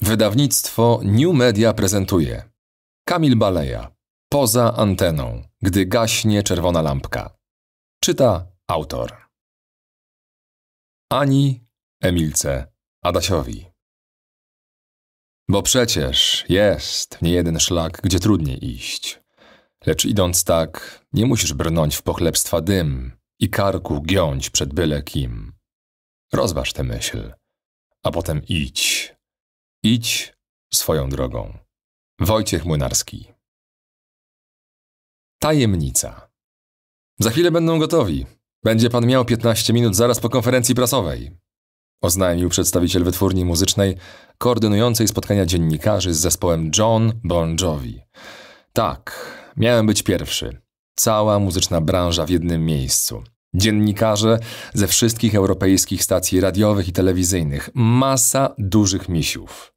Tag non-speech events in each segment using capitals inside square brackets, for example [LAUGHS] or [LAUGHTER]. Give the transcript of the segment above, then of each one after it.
Wydawnictwo New Media prezentuje Kamil Baleja Poza anteną, gdy gaśnie czerwona lampka. Czyta autor. Ani Emilce Adasiowi. Bo przecież jest niejeden szlak, gdzie trudniej iść. Lecz idąc tak, nie musisz brnąć w pochlebstwa dym i karku giąć przed byle kim. Rozważ tę myśl, a potem idź Idź swoją drogą. Wojciech Młynarski. Tajemnica. Za chwilę będą gotowi. Będzie pan miał 15 minut zaraz po konferencji prasowej. Oznajmił przedstawiciel wytwórni muzycznej koordynującej spotkania dziennikarzy z zespołem John Bon Jovi. Tak, miałem być pierwszy. Cała muzyczna branża w jednym miejscu. Dziennikarze ze wszystkich europejskich stacji radiowych i telewizyjnych. Masa dużych misiów.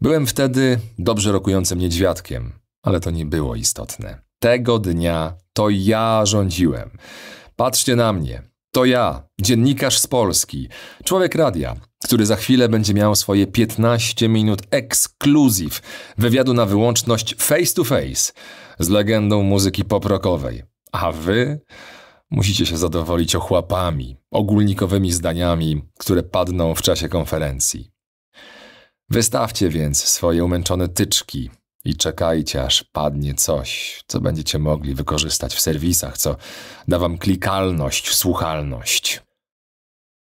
Byłem wtedy dobrze rokującym niedźwiadkiem, ale to nie było istotne. Tego dnia to ja rządziłem. Patrzcie na mnie. To ja, dziennikarz z Polski, człowiek radia, który za chwilę będzie miał swoje 15 minut ekskluzyw wywiadu na wyłączność face to face z legendą muzyki poprockowej. A wy? Musicie się zadowolić ochłapami, ogólnikowymi zdaniami, które padną w czasie konferencji. Wystawcie więc swoje umęczone tyczki i czekajcie, aż padnie coś, co będziecie mogli wykorzystać w serwisach, co da wam klikalność, słuchalność.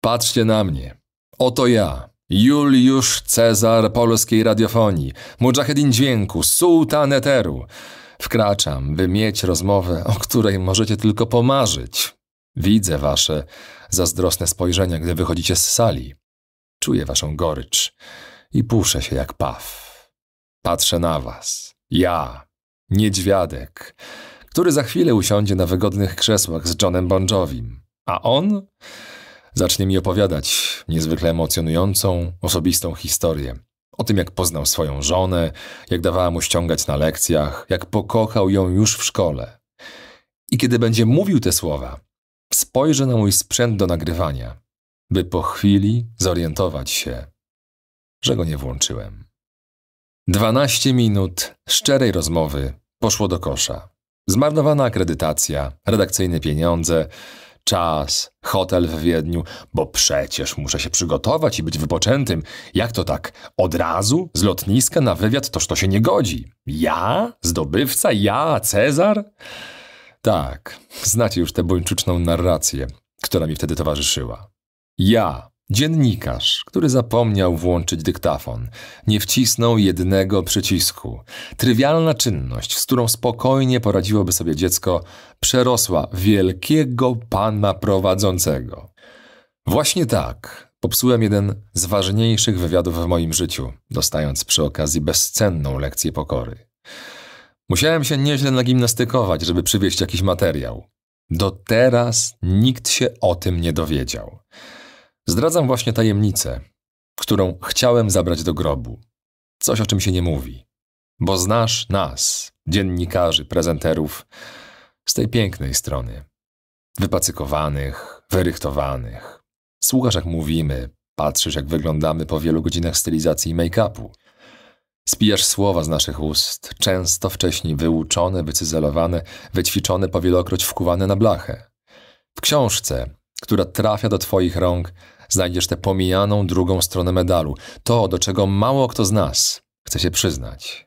Patrzcie na mnie. Oto ja, Juliusz Cezar polskiej radiofonii, mujahedin dźwięku, sułtan eteru. Wkraczam, by mieć rozmowę, o której możecie tylko pomarzyć. Widzę wasze zazdrosne spojrzenia, gdy wychodzicie z sali. Czuję waszą gorycz i puszę się jak paw. Patrzę na was. Ja, niedźwiadek, który za chwilę usiądzie na wygodnych krzesłach z Johnem Bonjowim, A on zacznie mi opowiadać niezwykle emocjonującą, osobistą historię o tym, jak poznał swoją żonę, jak dawała mu ściągać na lekcjach, jak pokochał ją już w szkole. I kiedy będzie mówił te słowa, spojrzę na mój sprzęt do nagrywania, by po chwili zorientować się, że go nie włączyłem. Dwanaście minut szczerej rozmowy poszło do kosza. Zmarnowana akredytacja, redakcyjne pieniądze, czas, hotel w Wiedniu, bo przecież muszę się przygotować i być wypoczętym. Jak to tak? Od razu? Z lotniska na wywiad? Toż to się nie godzi. Ja? Zdobywca? Ja? Cezar? Tak, znacie już tę bończuczną narrację, która mi wtedy towarzyszyła. Ja Dziennikarz, który zapomniał włączyć dyktafon, nie wcisnął jednego przycisku. Trywialna czynność, z którą spokojnie poradziłoby sobie dziecko, przerosła wielkiego pana prowadzącego. Właśnie tak popsułem jeden z ważniejszych wywiadów w moim życiu, dostając przy okazji bezcenną lekcję pokory. Musiałem się nieźle nagimnastykować, żeby przywieźć jakiś materiał. Do teraz nikt się o tym nie dowiedział. Zdradzam właśnie tajemnicę, którą chciałem zabrać do grobu. Coś, o czym się nie mówi. Bo znasz nas, dziennikarzy, prezenterów, z tej pięknej strony. Wypacykowanych, wyrychtowanych. Słuchasz, jak mówimy, patrzysz, jak wyglądamy po wielu godzinach stylizacji i make-upu. Spijasz słowa z naszych ust, często wcześniej wyuczone, wycyzelowane, wyćwiczone, wielokroć wkuwane na blachę. W książce, która trafia do Twoich rąk, znajdziesz tę pomijaną drugą stronę medalu, to, do czego mało kto z nas chce się przyznać.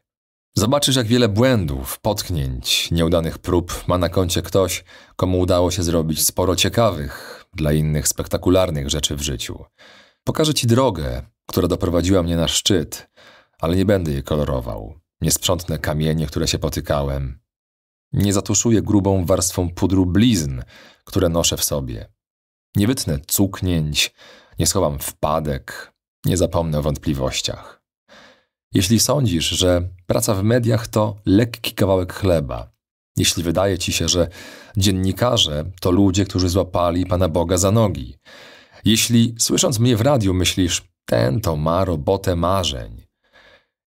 Zobaczysz, jak wiele błędów, potknięć, nieudanych prób ma na koncie ktoś, komu udało się zrobić sporo ciekawych, dla innych spektakularnych rzeczy w życiu. Pokażę ci drogę, która doprowadziła mnie na szczyt, ale nie będę jej kolorował. Nie sprzątnę kamienie, które się potykałem. Nie zatuszuję grubą warstwą pudru blizn, które noszę w sobie. Nie wytnę cuknięć, nie schowam wpadek, nie zapomnę o wątpliwościach. Jeśli sądzisz, że praca w mediach to lekki kawałek chleba, jeśli wydaje ci się, że dziennikarze to ludzie, którzy złapali Pana Boga za nogi, jeśli słysząc mnie w radiu myślisz, ten to ma robotę marzeń,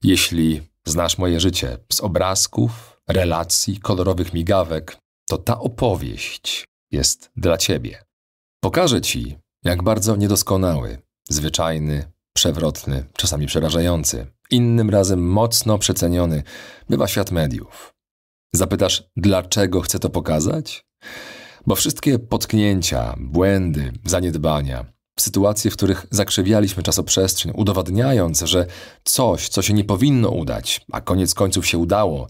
jeśli znasz moje życie z obrazków, relacji, kolorowych migawek, to ta opowieść jest dla ciebie. Pokażę ci, jak bardzo niedoskonały, zwyczajny, przewrotny, czasami przerażający, innym razem mocno przeceniony bywa świat mediów. Zapytasz, dlaczego chcę to pokazać? Bo wszystkie potknięcia, błędy, zaniedbania, sytuacje, w których zakrzywialiśmy czasoprzestrzeń, udowadniając, że coś, co się nie powinno udać, a koniec końców się udało,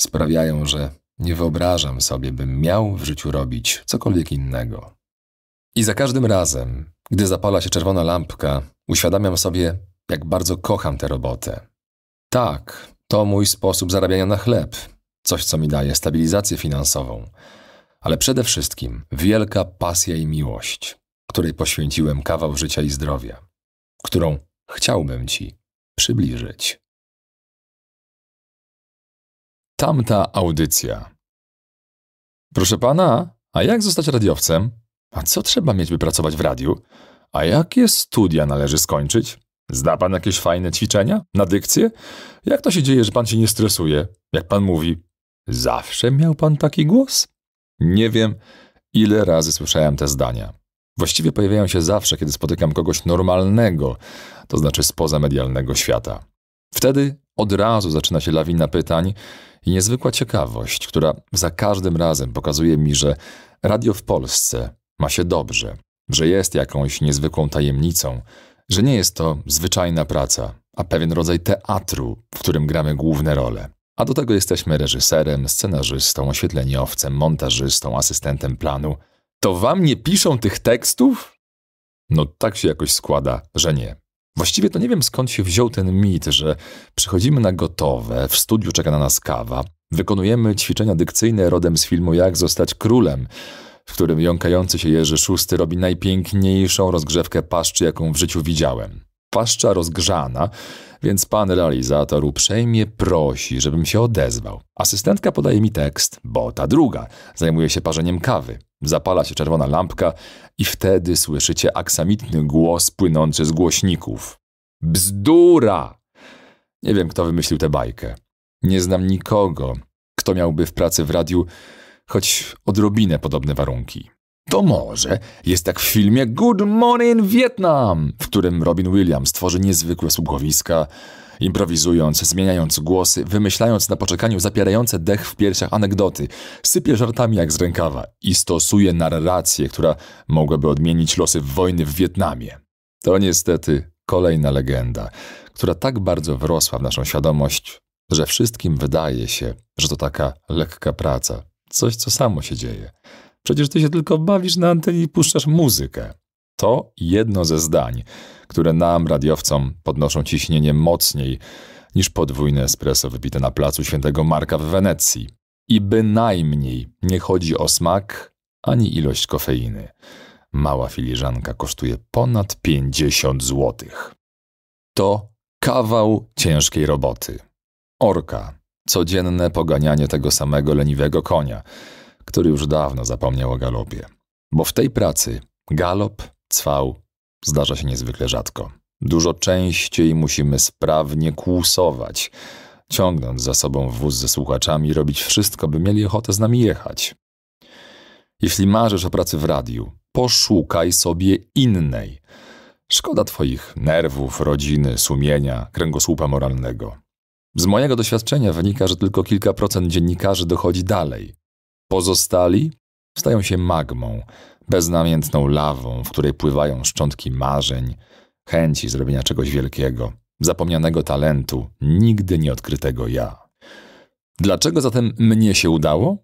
sprawiają, że nie wyobrażam sobie, bym miał w życiu robić cokolwiek innego. I za każdym razem, gdy zapala się czerwona lampka, uświadamiam sobie, jak bardzo kocham tę robotę. Tak, to mój sposób zarabiania na chleb, coś co mi daje stabilizację finansową, ale przede wszystkim wielka pasja i miłość, której poświęciłem kawał życia i zdrowia, którą chciałbym Ci przybliżyć. Tamta audycja. Proszę pana, a jak zostać radiowcem? A co trzeba mieć, by pracować w radiu? A jakie studia należy skończyć? Zda pan jakieś fajne ćwiczenia? Na dykcję? Jak to się dzieje, że pan się nie stresuje? Jak pan mówi, zawsze miał pan taki głos? Nie wiem, ile razy słyszałem te zdania. Właściwie pojawiają się zawsze, kiedy spotykam kogoś normalnego, to znaczy spoza medialnego świata. Wtedy od razu zaczyna się lawina pytań i niezwykła ciekawość, która za każdym razem pokazuje mi, że radio w Polsce ma się dobrze, że jest jakąś niezwykłą tajemnicą, że nie jest to zwyczajna praca, a pewien rodzaj teatru, w którym gramy główne role. A do tego jesteśmy reżyserem, scenarzystą, oświetleniowcem, montażystą, asystentem planu. To wam nie piszą tych tekstów? No tak się jakoś składa, że nie. Właściwie to nie wiem skąd się wziął ten mit, że przychodzimy na gotowe, w studiu czeka na nas kawa, wykonujemy ćwiczenia dykcyjne rodem z filmu Jak zostać królem, w którym jąkający się Jerzy VI robi najpiękniejszą rozgrzewkę paszczy, jaką w życiu widziałem. Paszcza rozgrzana, więc pan realizator uprzejmie prosi, żebym się odezwał. Asystentka podaje mi tekst, bo ta druga zajmuje się parzeniem kawy. Zapala się czerwona lampka i wtedy słyszycie aksamitny głos płynący z głośników. Bzdura! Nie wiem, kto wymyślił tę bajkę. Nie znam nikogo, kto miałby w pracy w radiu choć odrobinę podobne warunki. To może jest tak w filmie Good Morning Vietnam, w którym Robin Williams tworzy niezwykłe słuchowiska, improwizując, zmieniając głosy, wymyślając na poczekaniu zapierające dech w piersiach anegdoty, sypie żartami jak z rękawa i stosuje narrację, która mogłaby odmienić losy wojny w Wietnamie. To niestety kolejna legenda, która tak bardzo wrosła w naszą świadomość, że wszystkim wydaje się, że to taka lekka praca, coś, co samo się dzieje. Przecież ty się tylko bawisz na antenie i puszczasz muzykę. To jedno ze zdań, które nam, radiowcom, podnoszą ciśnienie mocniej niż podwójne espresso wypite na placu Świętego Marka w Wenecji. I bynajmniej nie chodzi o smak ani ilość kofeiny. Mała filiżanka kosztuje ponad 50 zł. To kawał ciężkiej roboty. Orka codzienne poganianie tego samego leniwego konia, który już dawno zapomniał o galopie. Bo w tej pracy galop, cwał zdarza się niezwykle rzadko. Dużo częściej musimy sprawnie kłusować, ciągnąc za sobą wóz ze słuchaczami robić wszystko, by mieli ochotę z nami jechać. Jeśli marzysz o pracy w radiu, poszukaj sobie innej. Szkoda twoich nerwów, rodziny, sumienia, kręgosłupa moralnego. Z mojego doświadczenia wynika, że tylko kilka procent dziennikarzy dochodzi dalej. Pozostali stają się magmą, beznamiętną lawą, w której pływają szczątki marzeń, chęci zrobienia czegoś wielkiego, zapomnianego talentu, nigdy nieodkrytego ja. Dlaczego zatem mnie się udało?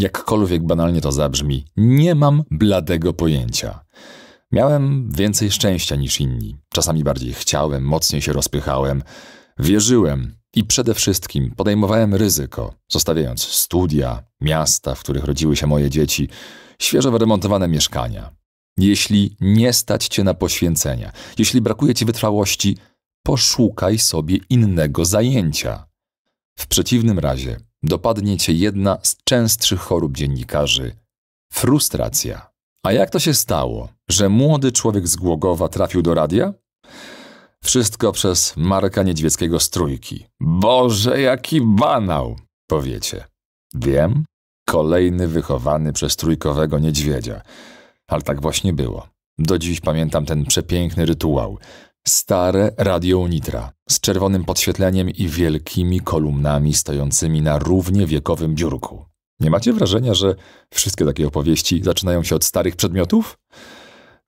Jakkolwiek banalnie to zabrzmi, nie mam bladego pojęcia. Miałem więcej szczęścia niż inni. Czasami bardziej chciałem, mocniej się rozpychałem. Wierzyłem, i przede wszystkim podejmowałem ryzyko, zostawiając studia, miasta, w których rodziły się moje dzieci, świeżo wyremontowane mieszkania. Jeśli nie stać cię na poświęcenia, jeśli brakuje ci wytrwałości, poszukaj sobie innego zajęcia. W przeciwnym razie dopadnie cię jedna z częstszych chorób dziennikarzy frustracja. A jak to się stało, że młody człowiek z Głogowa trafił do radia? Wszystko przez Marka Niedźwieckiego z Trójki. Boże, jaki banał, powiecie. Wiem, kolejny wychowany przez trójkowego niedźwiedzia. Ale tak właśnie było. Do dziś pamiętam ten przepiękny rytuał. Stare radio Nitra z czerwonym podświetleniem i wielkimi kolumnami stojącymi na równie wiekowym biurku. Nie macie wrażenia, że wszystkie takie opowieści zaczynają się od starych przedmiotów?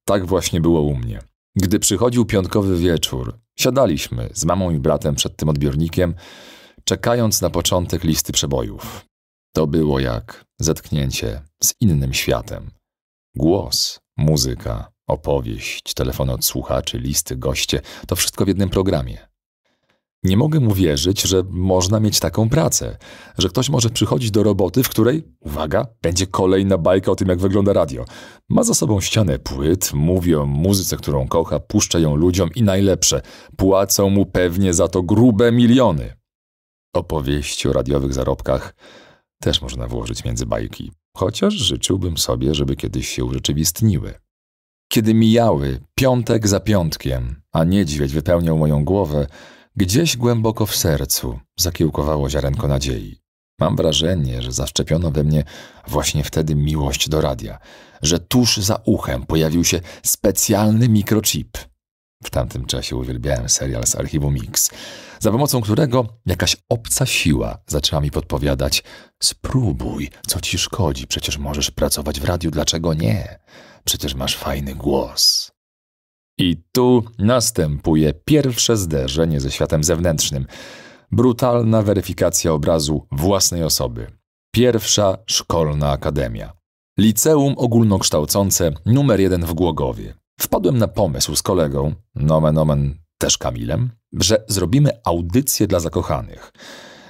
Tak właśnie było u mnie. Gdy przychodził piątkowy wieczór, siadaliśmy z mamą i bratem przed tym odbiornikiem, czekając na początek listy przebojów. To było jak zetknięcie z innym światem. Głos, muzyka, opowieść, telefony od słuchaczy, listy, goście to wszystko w jednym programie. Nie mogę mu wierzyć, że można mieć taką pracę, że ktoś może przychodzić do roboty, w której, uwaga, będzie kolejna bajka o tym, jak wygląda radio. Ma za sobą ścianę płyt, mówi o muzyce, którą kocha, puszcza ją ludziom i najlepsze, płacą mu pewnie za to grube miliony. Opowieści o radiowych zarobkach też można włożyć między bajki, chociaż życzyłbym sobie, żeby kiedyś się urzeczywistniły. Kiedy mijały piątek za piątkiem, a niedźwiedź wypełniał moją głowę, Gdzieś głęboko w sercu zakiełkowało ziarenko nadziei. Mam wrażenie, że zaszczepiono we mnie właśnie wtedy miłość do radia, że tuż za uchem pojawił się specjalny mikrochip. W tamtym czasie uwielbiałem serial z archiwum Mix, za pomocą którego jakaś obca siła zaczęła mi podpowiadać: Spróbuj, co ci szkodzi, przecież możesz pracować w radiu, dlaczego nie? Przecież masz fajny głos. I tu następuje pierwsze zderzenie ze światem zewnętrznym. Brutalna weryfikacja obrazu własnej osoby. Pierwsza szkolna akademia. Liceum ogólnokształcące numer jeden w Głogowie. Wpadłem na pomysł z kolegą, nomen omen też Kamilem, że zrobimy audycję dla zakochanych.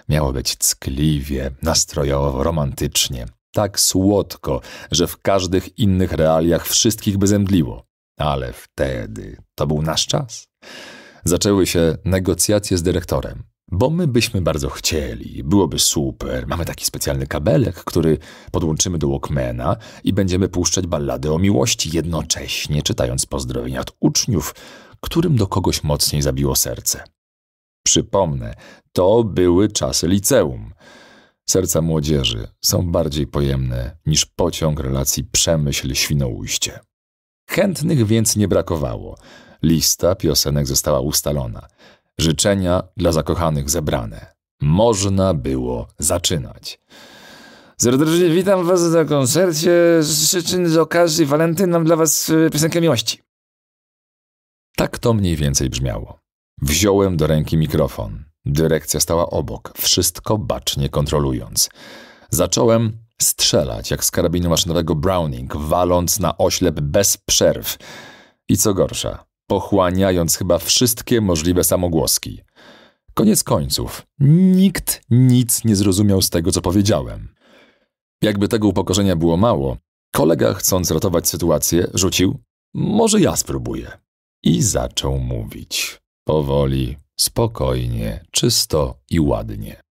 Miało być ckliwie, nastrojowo, romantycznie. Tak słodko, że w każdych innych realiach wszystkich by zemdliło. Ale wtedy to był nasz czas. Zaczęły się negocjacje z dyrektorem, bo my byśmy bardzo chcieli, byłoby super. Mamy taki specjalny kabelek, który podłączymy do Walkmana i będziemy puszczać ballady o miłości, jednocześnie czytając pozdrowienia od uczniów, którym do kogoś mocniej zabiło serce. Przypomnę, to były czasy liceum. Serca młodzieży są bardziej pojemne niż pociąg relacji Przemyśl-Świnoujście. Chętnych więc nie brakowało. Lista piosenek została ustalona. Życzenia dla zakochanych zebrane. Można było zaczynać. Serdecznie witam was na koncercie z przyczyn z okazji mam dla was e, piosenkę miłości. Tak to mniej więcej brzmiało. Wziąłem do ręki mikrofon. Dyrekcja stała obok, wszystko bacznie kontrolując. Zacząłem strzelać jak z karabinu maszynowego Browning, waląc na oślep bez przerw. I co gorsza, pochłaniając chyba wszystkie możliwe samogłoski. Koniec końców, nikt nic nie zrozumiał z tego, co powiedziałem. Jakby tego upokorzenia było mało, kolega, chcąc ratować sytuację, rzucił: Może ja spróbuję. I zaczął mówić. Powoli, spokojnie, czysto i ładnie.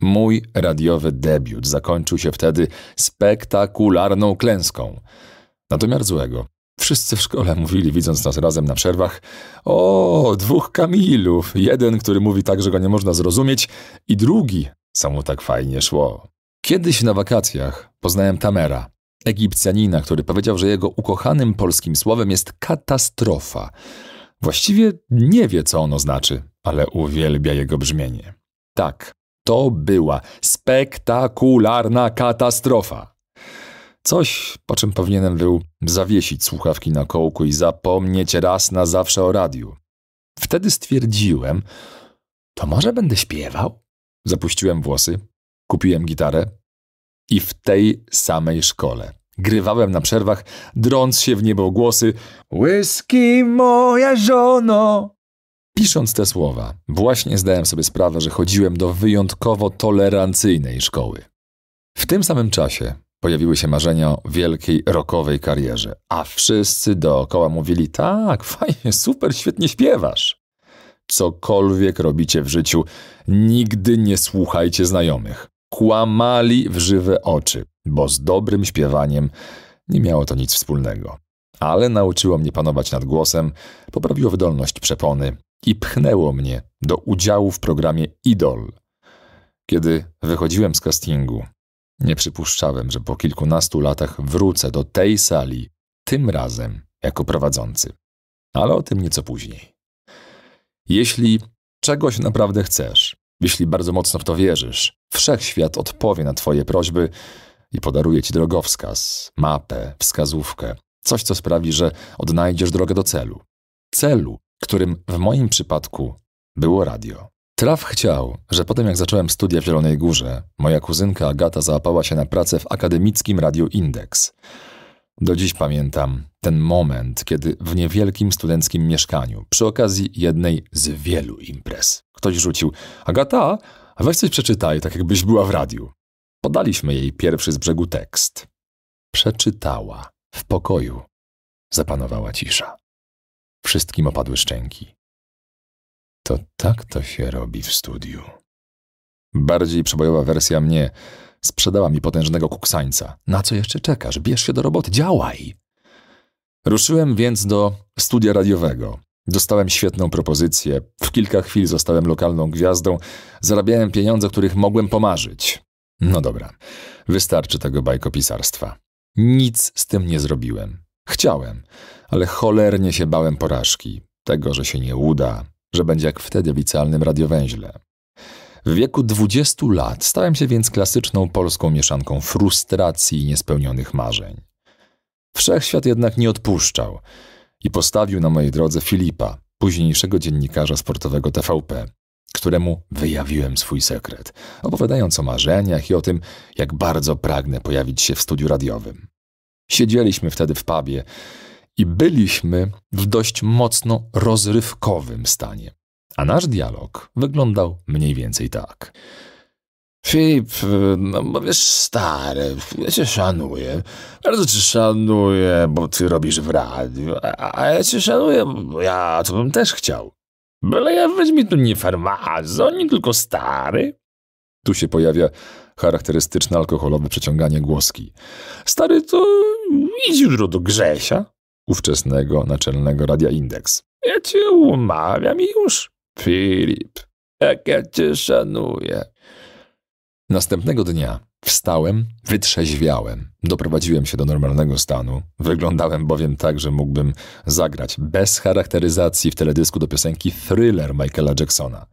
Mój radiowy debiut zakończył się wtedy spektakularną klęską. Na domiar złego, wszyscy w szkole mówili, widząc nas razem na przerwach, o, dwóch Kamilów, jeden, który mówi tak, że go nie można zrozumieć i drugi, co mu tak fajnie szło. Kiedyś na wakacjach poznałem Tamera, Egipcjanina, który powiedział, że jego ukochanym polskim słowem jest katastrofa. Właściwie nie wie, co ono znaczy, ale uwielbia jego brzmienie. Tak, to była spektakularna katastrofa. Coś, po czym powinienem był zawiesić słuchawki na kołku i zapomnieć raz na zawsze o radiu. Wtedy stwierdziłem, to może będę śpiewał? Zapuściłem włosy, kupiłem gitarę i w tej samej szkole. Grywałem na przerwach, drąc się w niebo głosy Whisky moja żono, Pisząc te słowa, właśnie zdałem sobie sprawę, że chodziłem do wyjątkowo tolerancyjnej szkoły. W tym samym czasie pojawiły się marzenia o wielkiej rokowej karierze, a wszyscy dookoła mówili: tak, fajnie, super, świetnie śpiewasz. Cokolwiek robicie w życiu, nigdy nie słuchajcie znajomych. Kłamali w żywe oczy, bo z dobrym śpiewaniem nie miało to nic wspólnego ale nauczyło mnie panować nad głosem, poprawiło wydolność przepony, i pchnęło mnie do udziału w programie Idol. Kiedy wychodziłem z castingu, nie przypuszczałem, że po kilkunastu latach wrócę do tej sali, tym razem jako prowadzący. Ale o tym nieco później. Jeśli czegoś naprawdę chcesz, jeśli bardzo mocno w to wierzysz, wszechświat odpowie na Twoje prośby i podaruje Ci drogowskaz, mapę, wskazówkę, coś, co sprawi, że odnajdziesz drogę do celu. Celu, którym w moim przypadku było radio. Traf chciał, że potem jak zacząłem studia w Zielonej Górze, moja kuzynka Agata załapała się na pracę w akademickim Radio Indeks. Do dziś pamiętam ten moment, kiedy w niewielkim studenckim mieszkaniu, przy okazji jednej z wielu imprez, ktoś rzucił: Agata, weź coś przeczytaj, tak jakbyś była w radiu. Podaliśmy jej pierwszy z brzegu tekst. Przeczytała w pokoju. Zapanowała cisza. Wszystkim opadły szczęki. To tak to się robi w studiu. Bardziej przebojowa wersja mnie sprzedała mi potężnego kuksańca. Na co jeszcze czekasz? Bierz się do roboty, działaj! Ruszyłem więc do studia radiowego. Dostałem świetną propozycję. W kilka chwil zostałem lokalną gwiazdą. Zarabiałem pieniądze, których mogłem pomarzyć. No dobra, wystarczy tego bajkopisarstwa. Nic z tym nie zrobiłem. Chciałem, ale cholernie się bałem porażki, tego, że się nie uda, że będzie jak wtedy w licealnym radiowęźle. W wieku 20 lat stałem się więc klasyczną polską mieszanką frustracji i niespełnionych marzeń. Wszechświat jednak nie odpuszczał i postawił na mojej drodze Filipa, późniejszego dziennikarza sportowego TVP, któremu wyjawiłem swój sekret, opowiadając o marzeniach i o tym, jak bardzo pragnę pojawić się w studiu radiowym. Siedzieliśmy wtedy w pubie i byliśmy w dość mocno rozrywkowym stanie. A nasz dialog wyglądał mniej więcej tak. Filip, no wiesz, stary, ja cię szanuję. Bardzo cię szanuję, bo ty robisz w radiu, a, ja cię szanuję, bo ja to bym też chciał. Byle ja weźmie tu nie farmazon, nie tylko stary. Tu się pojawia Charakterystyczne alkoholowe przeciąganie głoski. Stary, to idź jutro do Grzesia, ówczesnego naczelnego Radia Indeks. Ja cię umawiam już. Filip, jak ja cię szanuję. Następnego dnia wstałem, wytrzeźwiałem, doprowadziłem się do normalnego stanu. Wyglądałem bowiem tak, że mógłbym zagrać bez charakteryzacji w teledysku do piosenki Thriller Michaela Jacksona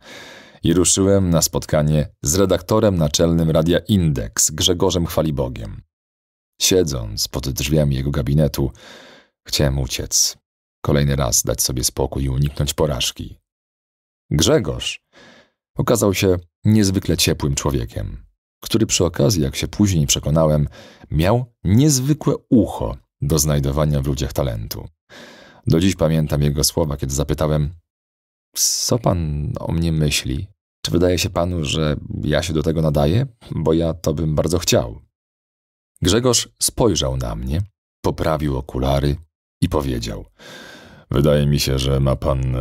i ruszyłem na spotkanie z redaktorem naczelnym Radia Indeks, Grzegorzem Chwalibogiem. Siedząc pod drzwiami jego gabinetu, chciałem uciec. Kolejny raz dać sobie spokój i uniknąć porażki. Grzegorz okazał się niezwykle ciepłym człowiekiem, który przy okazji, jak się później przekonałem, miał niezwykłe ucho do znajdowania w ludziach talentu. Do dziś pamiętam jego słowa, kiedy zapytałem, co pan o mnie myśli? Czy wydaje się panu, że ja się do tego nadaję? Bo ja to bym bardzo chciał. Grzegorz spojrzał na mnie, poprawił okulary i powiedział: Wydaje mi się, że ma pan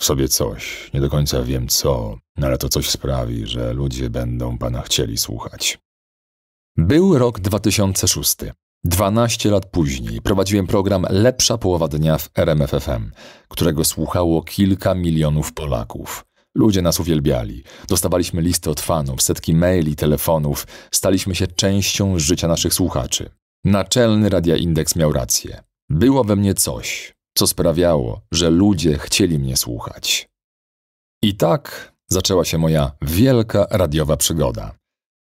w sobie coś. Nie do końca wiem co, no ale to coś sprawi, że ludzie będą pana chcieli słuchać. Był rok 2006. 12 lat później prowadziłem program Lepsza połowa dnia w RMFFM, którego słuchało kilka milionów Polaków. Ludzie nas uwielbiali. Dostawaliśmy listy od fanów, setki maili, telefonów. Staliśmy się częścią życia naszych słuchaczy. Naczelny Radia Indeks miał rację. Było we mnie coś, co sprawiało, że ludzie chcieli mnie słuchać. I tak zaczęła się moja wielka radiowa przygoda.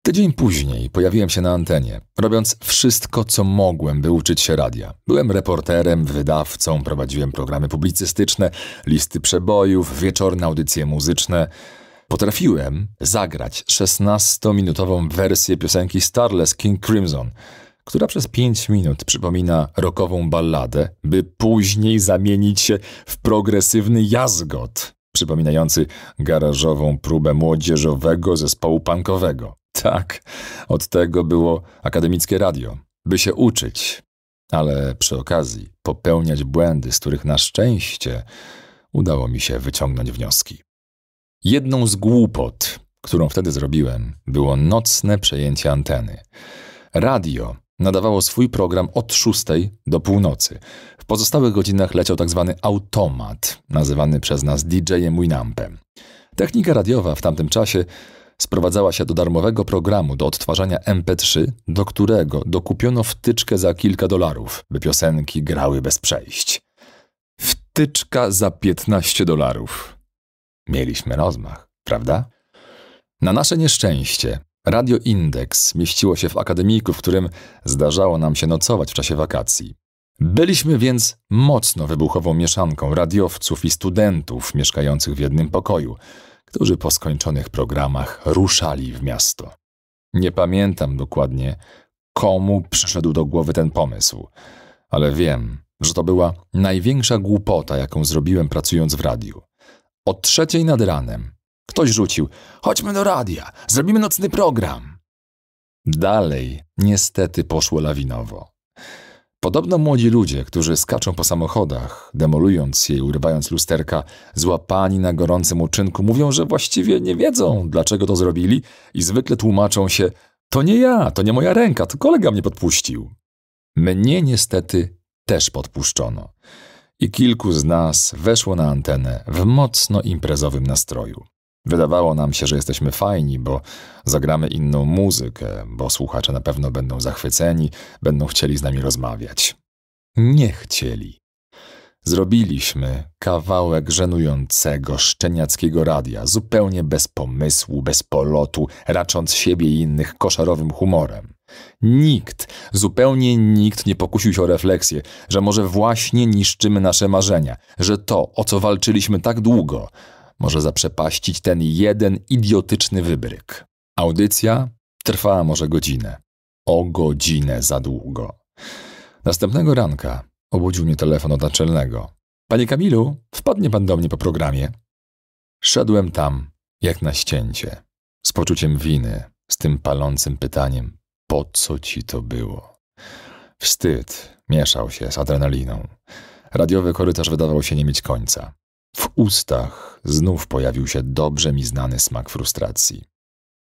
Tydzień później pojawiłem się na antenie, robiąc wszystko, co mogłem, by uczyć się radia. Byłem reporterem, wydawcą, prowadziłem programy publicystyczne, listy przebojów, wieczorne audycje muzyczne. Potrafiłem zagrać 16-minutową wersję piosenki Starless King Crimson, która przez 5 minut przypomina rockową balladę, by później zamienić się w progresywny jazgot, przypominający garażową próbę młodzieżowego zespołu punkowego. Tak, od tego było akademickie radio, by się uczyć, ale przy okazji popełniać błędy, z których na szczęście udało mi się wyciągnąć wnioski. Jedną z głupot, którą wtedy zrobiłem, było nocne przejęcie anteny. Radio nadawało swój program od szóstej do północy. W pozostałych godzinach leciał tzw. Tak automat, nazywany przez nas DJ-em Winampem. Technika radiowa w tamtym czasie sprowadzała się do darmowego programu do odtwarzania MP3, do którego dokupiono wtyczkę za kilka dolarów, by piosenki grały bez przejść. Wtyczka za 15 dolarów. Mieliśmy rozmach, prawda? Na nasze nieszczęście, Radio Index mieściło się w akademiku, w którym zdarzało nam się nocować w czasie wakacji. Byliśmy więc mocno wybuchową mieszanką radiowców i studentów mieszkających w jednym pokoju – którzy po skończonych programach ruszali w miasto. Nie pamiętam dokładnie, komu przyszedł do głowy ten pomysł, ale wiem, że to była największa głupota, jaką zrobiłem pracując w radiu. O trzeciej nad ranem ktoś rzucił: Chodźmy do radia, zrobimy nocny program. Dalej niestety poszło lawinowo. Podobno młodzi ludzie, którzy skaczą po samochodach, demolując je i urywając lusterka, złapani na gorącym uczynku, mówią, że właściwie nie wiedzą, dlaczego to zrobili i zwykle tłumaczą się: To nie ja, to nie moja ręka, to kolega mnie podpuścił. Mnie niestety też podpuszczono. I kilku z nas weszło na antenę w mocno imprezowym nastroju. Wydawało nam się, że jesteśmy fajni, bo zagramy inną muzykę, bo słuchacze na pewno będą zachwyceni, będą chcieli z nami rozmawiać. Nie chcieli. Zrobiliśmy kawałek żenującego, szczeniackiego radia, zupełnie bez pomysłu, bez polotu, racząc siebie i innych koszarowym humorem. Nikt, zupełnie nikt nie pokusił się o refleksję, że może właśnie niszczymy nasze marzenia, że to, o co walczyliśmy tak długo, może zaprzepaścić ten jeden idiotyczny wybryk. Audycja trwała może godzinę. O godzinę za długo. Następnego ranka obudził mnie telefon od naczelnego. Panie Kamilu, wpadnie pan do mnie po programie. Szedłem tam, jak na ścięcie, z poczuciem winy, z tym palącym pytaniem, po co ci to było? Wstyd mieszał się z adrenaliną. Radiowy korytarz wydawał się nie mieć końca. W ustach znów pojawił się dobrze mi znany smak frustracji.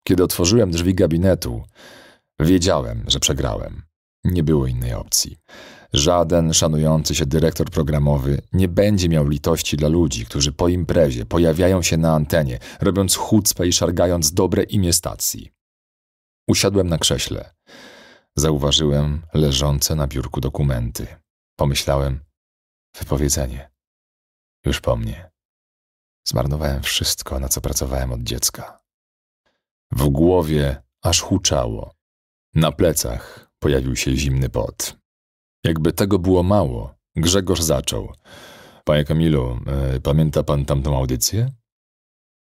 Kiedy otworzyłem drzwi gabinetu, wiedziałem, że przegrałem. Nie było innej opcji. Żaden szanujący się dyrektor programowy nie będzie miał litości dla ludzi, którzy po imprezie pojawiają się na antenie, robiąc chucpę i szargając dobre imię stacji. Usiadłem na krześle. Zauważyłem leżące na biurku dokumenty. Pomyślałem, wypowiedzenie. Już po mnie. Zmarnowałem wszystko, na co pracowałem od dziecka. W głowie aż huczało. Na plecach pojawił się zimny pot. Jakby tego było mało, Grzegorz zaczął. Panie Kamilu, y, pamięta pan tamtą audycję?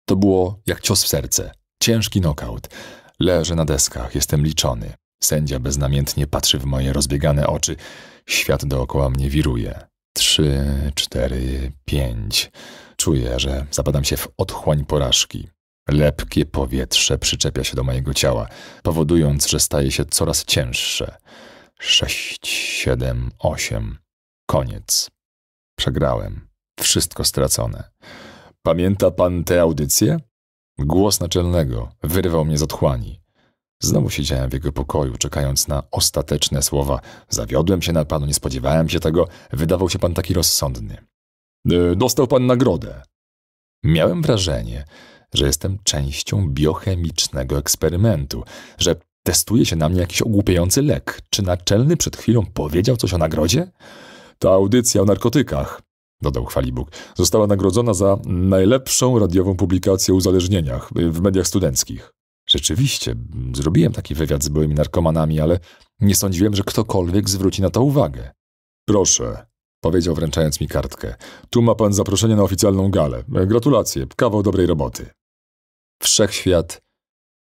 To było jak cios w serce. Ciężki nokaut. Leżę na deskach, jestem liczony. Sędzia beznamiętnie patrzy w moje rozbiegane oczy. Świat dookoła mnie wiruje trzy, cztery, pięć. Czuję, że zapadam się w otchłań porażki. Lepkie powietrze przyczepia się do mojego ciała, powodując, że staje się coraz cięższe. Sześć, siedem, osiem. Koniec. Przegrałem. Wszystko stracone. Pamięta pan tę audycję? Głos naczelnego wyrwał mnie z otchłani. Znowu siedziałem w jego pokoju, czekając na ostateczne słowa. Zawiodłem się na panu, nie spodziewałem się tego, wydawał się pan taki rozsądny. E, dostał pan nagrodę. Miałem wrażenie, że jestem częścią biochemicznego eksperymentu, że testuje się na mnie jakiś ogłupiający lek. Czy naczelny przed chwilą powiedział coś o nagrodzie? Ta audycja o narkotykach, dodał Chwalibóg, została nagrodzona za najlepszą radiową publikację o uzależnieniach w mediach studenckich. Rzeczywiście, zrobiłem taki wywiad z byłymi narkomanami, ale nie sądziłem, że ktokolwiek zwróci na to uwagę. Proszę, powiedział wręczając mi kartkę. Tu ma pan zaproszenie na oficjalną galę. Gratulacje, kawał dobrej roboty. Wszechświat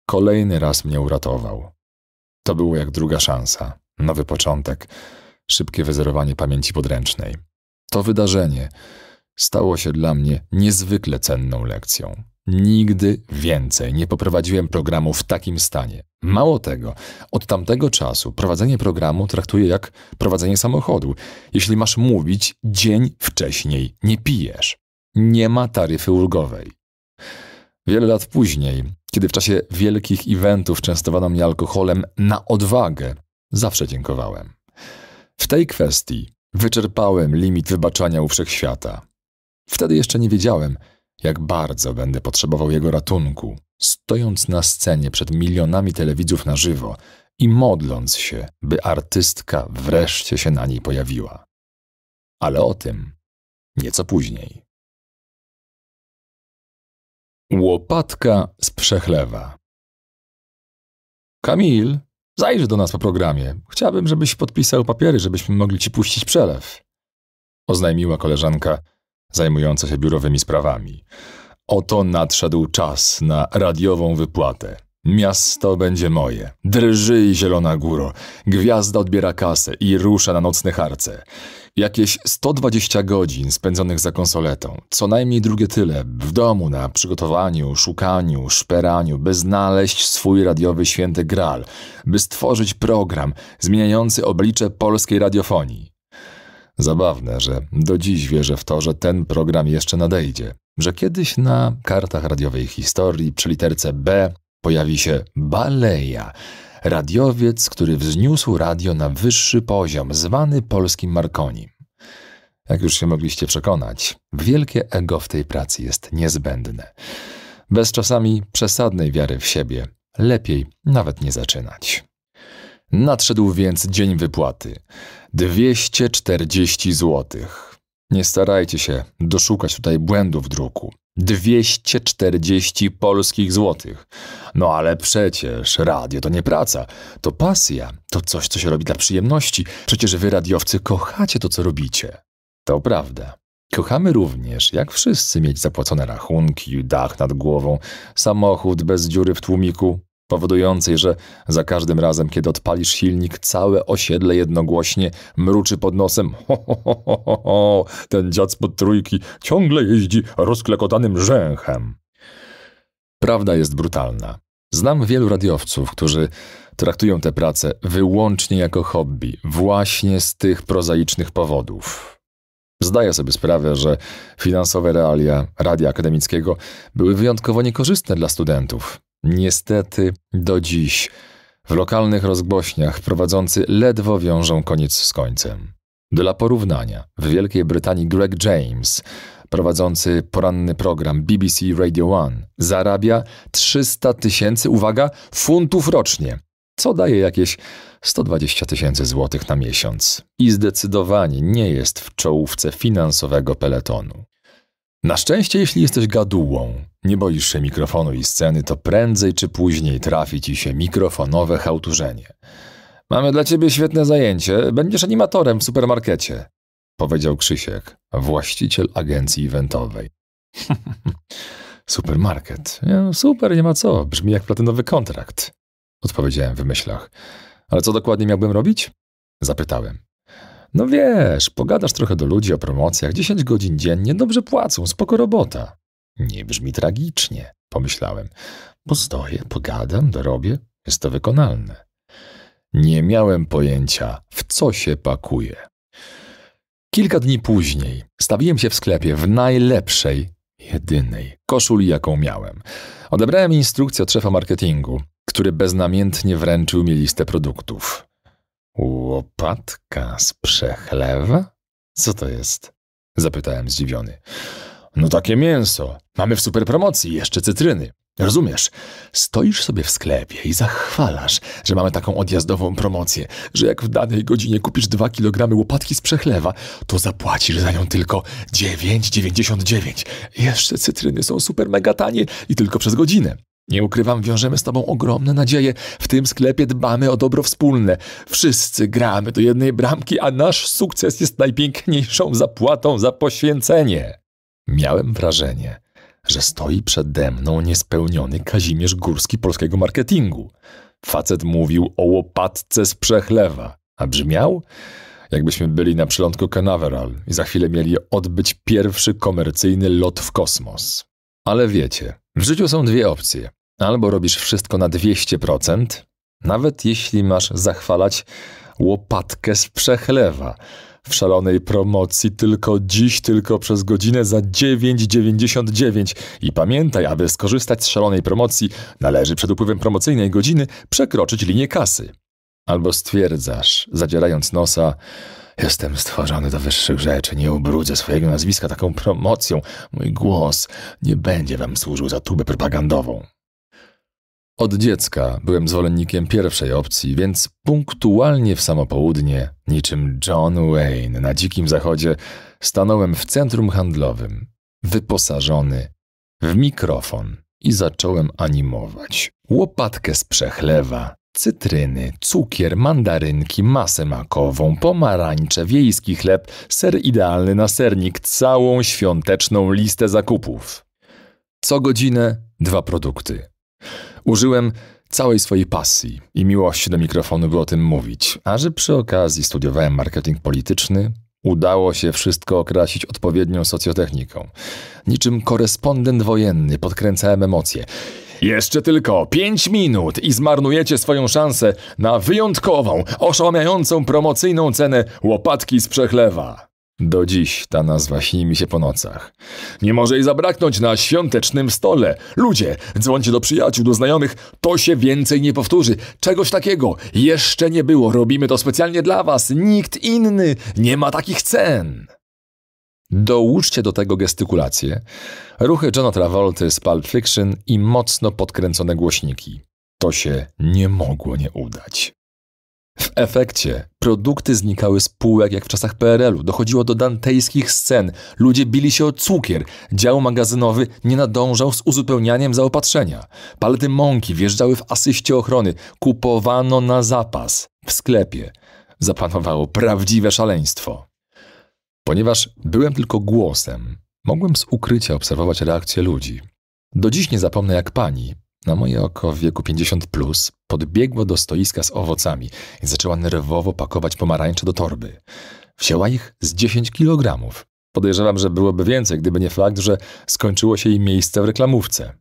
kolejny raz mnie uratował. To było jak druga szansa, nowy początek, szybkie wyzerowanie pamięci podręcznej. To wydarzenie stało się dla mnie niezwykle cenną lekcją. Nigdy więcej nie poprowadziłem programu w takim stanie. Mało tego, od tamtego czasu prowadzenie programu traktuję jak prowadzenie samochodu. Jeśli masz mówić, dzień wcześniej nie pijesz. Nie ma taryfy ulgowej. Wiele lat później, kiedy w czasie wielkich eventów częstowano mnie alkoholem na odwagę, zawsze dziękowałem. W tej kwestii wyczerpałem limit wybaczania u wszechświata. Wtedy jeszcze nie wiedziałem, jak bardzo będę potrzebował jego ratunku, stojąc na scenie przed milionami telewidzów na żywo i modląc się, by artystka wreszcie się na niej pojawiła. Ale o tym nieco później. Łopatka z przechlewa. Kamil, zajrzyj do nas po programie. Chciałbym, żebyś podpisał papiery, żebyśmy mogli ci puścić przelew. Oznajmiła koleżanka, zajmująca się biurowymi sprawami. Oto nadszedł czas na radiową wypłatę. Miasto będzie moje. Drży zielona góro. Gwiazda odbiera kasę i rusza na nocne harce. Jakieś 120 godzin spędzonych za konsoletą. Co najmniej drugie tyle. W domu na przygotowaniu, szukaniu, szperaniu, by znaleźć swój radiowy święty gral. By stworzyć program zmieniający oblicze polskiej radiofonii. Zabawne, że do dziś wierzę w to, że ten program jeszcze nadejdzie, że kiedyś na kartach radiowej historii przy literce B pojawi się Baleja, radiowiec, który wzniósł radio na wyższy poziom, zwany polskim Marconi. Jak już się mogliście przekonać, wielkie ego w tej pracy jest niezbędne. Bez czasami przesadnej wiary w siebie lepiej nawet nie zaczynać. Nadszedł więc dzień wypłaty. 240 zł. Nie starajcie się doszukać tutaj błędu w druku. 240 polskich złotych. No ale przecież radio to nie praca, to pasja, to coś, co się robi dla przyjemności. Przecież wy radiowcy kochacie to, co robicie. To prawda. Kochamy również, jak wszyscy, mieć zapłacone rachunki, dach nad głową, samochód bez dziury w tłumiku, powodującej, że za każdym razem, kiedy odpalisz silnik, całe osiedle jednogłośnie mruczy pod nosem. [LAUGHS] Ho, ho, ho, ho, ho. ten dziad pod trójki ciągle jeździ rozklekotanym rzęchem. Prawda jest brutalna. Znam wielu radiowców, którzy traktują tę pracę wyłącznie jako hobby, właśnie z tych prozaicznych powodów. Zdaję sobie sprawę, że finansowe realia radia akademickiego były wyjątkowo niekorzystne dla studentów, Niestety do dziś w lokalnych rozgłośniach prowadzący ledwo wiążą koniec z końcem. Dla porównania, w Wielkiej Brytanii Greg James, prowadzący poranny program BBC Radio One, zarabia 300 tysięcy, uwaga, funtów rocznie, co daje jakieś 120 tysięcy złotych na miesiąc. I zdecydowanie nie jest w czołówce finansowego peletonu. Na szczęście, jeśli jesteś gadułą, nie boisz się mikrofonu i sceny, to prędzej czy później trafi ci się mikrofonowe chałturzenie. Mamy dla ciebie świetne zajęcie, będziesz animatorem w supermarkecie, powiedział Krzysiek, właściciel agencji eventowej. [LAUGHS] Supermarket. Ja, no super, nie ma co, brzmi jak platynowy kontrakt, odpowiedziałem w myślach. Ale co dokładnie miałbym robić? Zapytałem. No wiesz, pogadasz trochę do ludzi o promocjach, 10 godzin dziennie, dobrze płacą, spoko robota. Nie brzmi tragicznie, pomyślałem. Pozdoję, pogadam, dorobię, jest to wykonalne. Nie miałem pojęcia, w co się pakuje. Kilka dni później stawiłem się w sklepie w najlepszej, jedynej koszuli, jaką miałem. Odebrałem instrukcję od szefa marketingu, który beznamiętnie wręczył mi listę produktów. Łopatka z przechlewa? Co to jest? Zapytałem zdziwiony. No takie mięso. Mamy w superpromocji jeszcze cytryny. Rozumiesz? Stoisz sobie w sklepie i zachwalasz, że mamy taką odjazdową promocję, że jak w danej godzinie kupisz 2 kg łopatki z przechlewa, to zapłacisz za nią tylko 9,99. Jeszcze cytryny są super mega tanie i tylko przez godzinę. Nie ukrywam, wiążemy z Tobą ogromne nadzieje. W tym sklepie dbamy o dobro wspólne. Wszyscy gramy do jednej bramki, a nasz sukces jest najpiękniejszą zapłatą za poświęcenie. Miałem wrażenie, że stoi przede mną niespełniony Kazimierz Górski polskiego marketingu. Facet mówił o łopatce z przechlewa, a brzmiał, jakbyśmy byli na przylądku Canaveral i za chwilę mieli odbyć pierwszy komercyjny lot w kosmos. Ale wiecie, w życiu są dwie opcje. Albo robisz wszystko na 200%, nawet jeśli masz zachwalać łopatkę z przechlewa, w szalonej promocji tylko dziś, tylko przez godzinę za 9,99. I pamiętaj, aby skorzystać z szalonej promocji, należy przed upływem promocyjnej godziny przekroczyć linię kasy. Albo stwierdzasz, zadzierając nosa, Jestem stworzony do wyższych rzeczy, nie ubrudzę swojego nazwiska taką promocją. Mój głos nie będzie wam służył za tubę propagandową. Od dziecka byłem zwolennikiem pierwszej opcji, więc punktualnie w samo południe, niczym John Wayne na dzikim zachodzie, stanąłem w centrum handlowym, wyposażony w mikrofon i zacząłem animować. Łopatkę z przechlewa, cytryny, cukier, mandarynki, masę makową, pomarańcze, wiejski chleb, ser idealny na sernik, całą świąteczną listę zakupów. Co godzinę dwa produkty. Użyłem całej swojej pasji i miłości do mikrofonu, by o tym mówić. A że przy okazji studiowałem marketing polityczny, udało się wszystko określić odpowiednią socjotechniką. Niczym korespondent wojenny podkręcałem emocje. Jeszcze tylko pięć minut i zmarnujecie swoją szansę na wyjątkową, oszałamiającą promocyjną cenę łopatki z przechlewa. Do dziś ta nazwa śni mi się po nocach. Nie może jej zabraknąć na świątecznym stole. Ludzie, dzwońcie do przyjaciół, do znajomych. To się więcej nie powtórzy. Czegoś takiego jeszcze nie było. Robimy to specjalnie dla was. Nikt inny nie ma takich cen. Dołóżcie do tego gestykulacje, ruchy Johna Travolta z Pulp Fiction i mocno podkręcone głośniki. To się nie mogło nie udać. W efekcie produkty znikały z półek jak w czasach PRL-u, dochodziło do dantejskich scen, ludzie bili się o cukier, dział magazynowy nie nadążał z uzupełnianiem zaopatrzenia. Palety mąki wjeżdżały w asyście ochrony, kupowano na zapas w sklepie. Zapanowało prawdziwe szaleństwo. Ponieważ byłem tylko głosem, mogłem z ukrycia obserwować reakcje ludzi. Do dziś nie zapomnę, jak pani, na moje oko w wieku 50, plus, podbiegła do stoiska z owocami i zaczęła nerwowo pakować pomarańcze do torby. Wzięła ich z 10 kilogramów. Podejrzewam, że byłoby więcej, gdyby nie fakt, że skończyło się jej miejsce w reklamówce.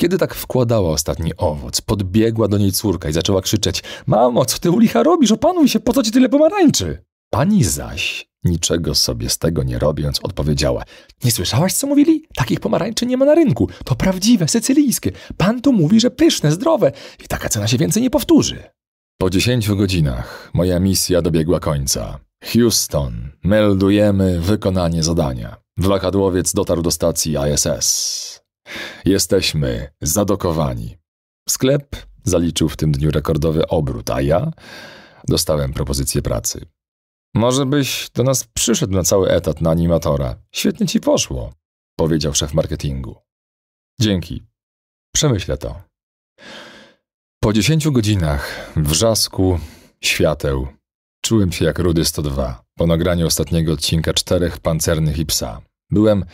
Kiedy tak wkładała ostatni owoc, podbiegła do niej córka i zaczęła krzyczeć: Mamo, co ty u licha robisz? Opanuj się, po co ci tyle pomarańczy? Pani zaś Niczego sobie z tego nie robiąc, odpowiedziała: Nie słyszałaś, co mówili? Takich pomarańczy nie ma na rynku. To prawdziwe, sycylijskie. Pan tu mówi, że pyszne, zdrowe i taka cena się więcej nie powtórzy. Po dziesięciu godzinach moja misja dobiegła końca. Houston, meldujemy wykonanie zadania. Wlakadłowiec dotarł do stacji ISS. Jesteśmy zadokowani. Sklep zaliczył w tym dniu rekordowy obrót, a ja dostałem propozycję pracy. Może byś do nas przyszedł na cały etat na animatora. Świetnie ci poszło, powiedział szef marketingu. Dzięki. Przemyślę to. Po dziesięciu godzinach wrzasku, świateł, czułem się jak Rudy 102 po nagraniu ostatniego odcinka Czterech Pancernych i Psa. Byłem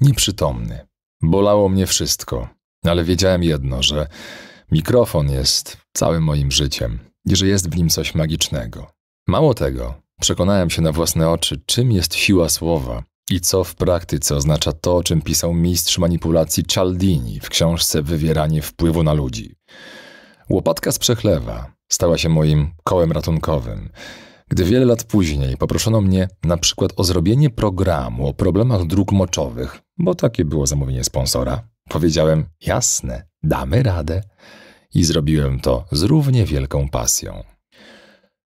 nieprzytomny. Bolało mnie wszystko, ale wiedziałem jedno, że mikrofon jest całym moim życiem i że jest w nim coś magicznego. Mało tego, Przekonałem się na własne oczy, czym jest siła słowa i co w praktyce oznacza to, o czym pisał mistrz manipulacji Cialdini w książce Wywieranie wpływu na ludzi. Łopatka z przechlewa stała się moim kołem ratunkowym. Gdy wiele lat później poproszono mnie na przykład o zrobienie programu o problemach dróg moczowych, bo takie było zamówienie sponsora, powiedziałem: Jasne, damy radę. I zrobiłem to z równie wielką pasją.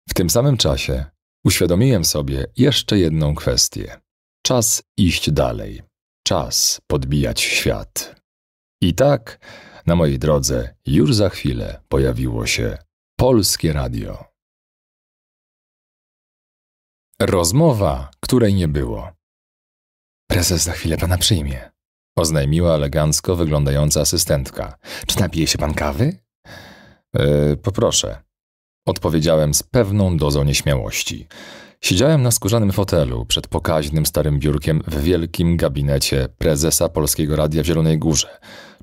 W tym samym czasie Uświadomiłem sobie jeszcze jedną kwestię. Czas iść dalej. Czas podbijać świat. I tak na mojej drodze już za chwilę pojawiło się Polskie Radio. Rozmowa, której nie było. Prezes za chwilę pana przyjmie, oznajmiła elegancko wyglądająca asystentka. Czy napije się pan kawy? Yy, poproszę. Odpowiedziałem z pewną dozą nieśmiałości. Siedziałem na skórzanym fotelu przed pokaźnym starym biurkiem w wielkim gabinecie prezesa Polskiego Radia w Zielonej Górze,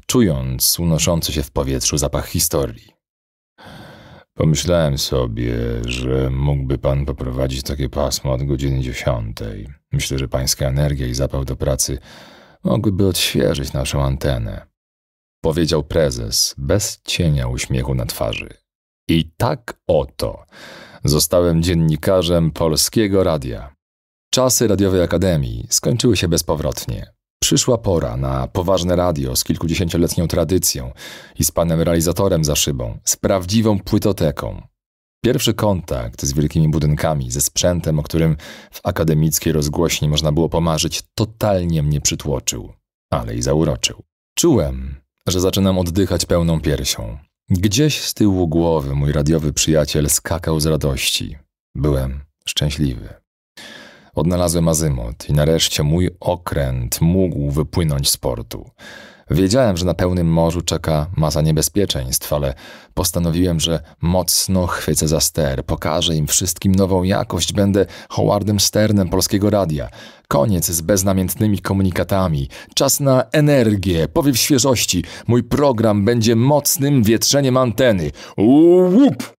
czując unoszący się w powietrzu zapach historii. Pomyślałem sobie, że mógłby pan poprowadzić takie pasmo od godziny dziesiątej. Myślę, że pańska energia i zapał do pracy mogłyby odświeżyć naszą antenę. Powiedział prezes, bez cienia uśmiechu na twarzy. I tak oto zostałem dziennikarzem polskiego radia. Czasy radiowej akademii skończyły się bezpowrotnie. Przyszła pora na poważne radio z kilkudziesięcioletnią tradycją i z panem realizatorem za szybą, z prawdziwą płytoteką. Pierwszy kontakt z wielkimi budynkami, ze sprzętem, o którym w akademickiej rozgłośni można było pomarzyć, totalnie mnie przytłoczył, ale i zauroczył. Czułem, że zaczynam oddychać pełną piersią, Gdzieś z tyłu głowy mój radiowy przyjaciel skakał z radości. Byłem szczęśliwy. Odnalazłem azymot i nareszcie mój okręt mógł wypłynąć z portu. Wiedziałem, że na pełnym morzu czeka masa niebezpieczeństw, ale postanowiłem, że mocno chwycę za ster, pokażę im wszystkim nową jakość, będę Howardem Sternem polskiego radia. Koniec z beznamiętnymi komunikatami. Czas na energię, powiew świeżości. Mój program będzie mocnym wietrzeniem anteny. Łup!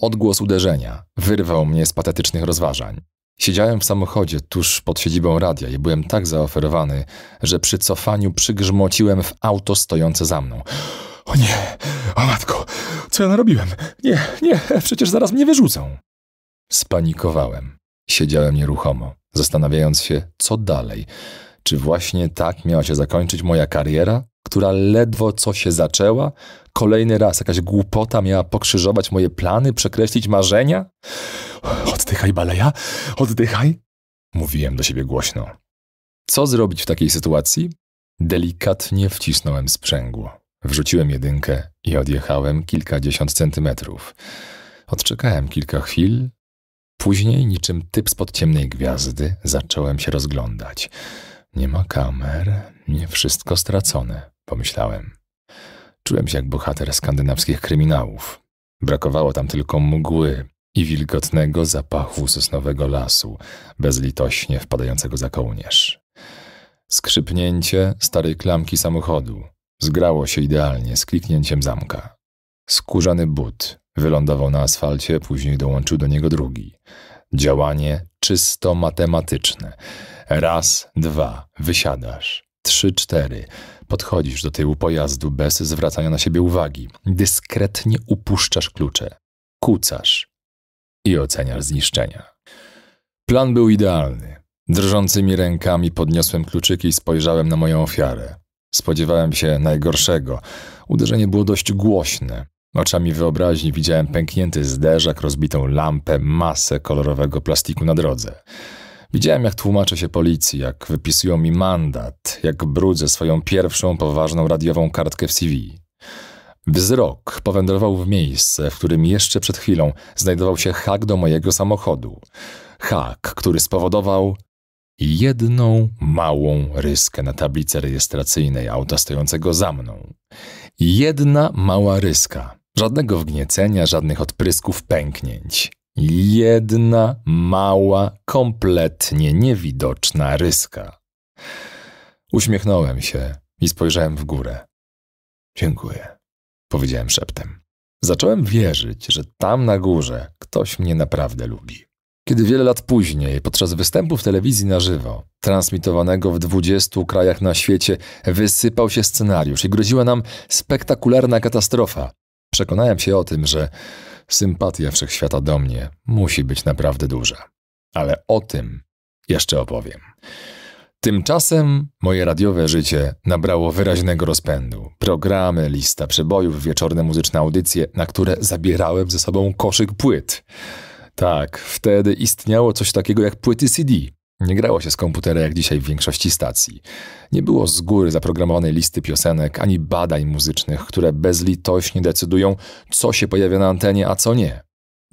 Odgłos uderzenia wyrwał mnie z patetycznych rozważań. Siedziałem w samochodzie tuż pod siedzibą radia i byłem tak zaoferowany, że przy cofaniu przygrzmociłem w auto stojące za mną. O nie, o matko, co ja narobiłem? Nie, nie, przecież zaraz mnie wyrzucą. Spanikowałem. Siedziałem nieruchomo, zastanawiając się, co dalej. Czy właśnie tak miała się zakończyć moja kariera? która ledwo co się zaczęła. Kolejny raz jakaś głupota miała pokrzyżować moje plany, przekreślić marzenia. Oddychaj, Baleja, oddychaj, mówiłem do siebie głośno. Co zrobić w takiej sytuacji? Delikatnie wcisnąłem sprzęgło. Wrzuciłem jedynkę i odjechałem kilkadziesiąt centymetrów. Odczekałem kilka chwil. Później, niczym typ spod ciemnej gwiazdy, zacząłem się rozglądać. Nie ma kamer, nie wszystko stracone, pomyślałem. Czułem się jak bohater skandynawskich kryminałów. Brakowało tam tylko mgły i wilgotnego zapachu sosnowego lasu, bezlitośnie wpadającego za kołnierz. Skrzypnięcie starej klamki samochodu zgrało się idealnie z kliknięciem zamka. Skórzany but wylądował na asfalcie, później dołączył do niego drugi. Działanie czysto matematyczne – Raz, dwa, wysiadasz. Trzy, cztery. Podchodzisz do tyłu pojazdu bez zwracania na siebie uwagi. Dyskretnie upuszczasz klucze. Kucasz i oceniasz zniszczenia. Plan był idealny. Drżącymi rękami podniosłem kluczyki i spojrzałem na moją ofiarę. Spodziewałem się najgorszego. Uderzenie było dość głośne. Oczami wyobraźni widziałem pęknięty zderzak, rozbitą lampę, masę kolorowego plastiku na drodze. Widziałem, jak tłumaczę się policji, jak wypisują mi mandat, jak brudzę swoją pierwszą poważną radiową kartkę w CV. Wzrok powędrował w miejsce, w którym jeszcze przed chwilą znajdował się hak do mojego samochodu. Hak, który spowodował jedną małą ryskę na tablicy rejestracyjnej auta stojącego za mną. Jedna mała ryska. Żadnego wgniecenia, żadnych odprysków pęknięć jedna mała, kompletnie niewidoczna ryska. Uśmiechnąłem się i spojrzałem w górę. Dziękuję, powiedziałem szeptem. Zacząłem wierzyć, że tam na górze ktoś mnie naprawdę lubi. Kiedy wiele lat później, podczas występu w telewizji na żywo, transmitowanego w 20 krajach na świecie, wysypał się scenariusz i groziła nam spektakularna katastrofa, przekonałem się o tym, że sympatia wszechświata do mnie musi być naprawdę duża. Ale o tym jeszcze opowiem. Tymczasem moje radiowe życie nabrało wyraźnego rozpędu. Programy, lista przebojów, wieczorne muzyczne audycje, na które zabierałem ze sobą koszyk płyt. Tak, wtedy istniało coś takiego jak płyty CD. Nie grało się z komputera jak dzisiaj w większości stacji. Nie było z góry zaprogramowanej listy piosenek ani badań muzycznych, które bezlitośnie decydują, co się pojawia na antenie, a co nie.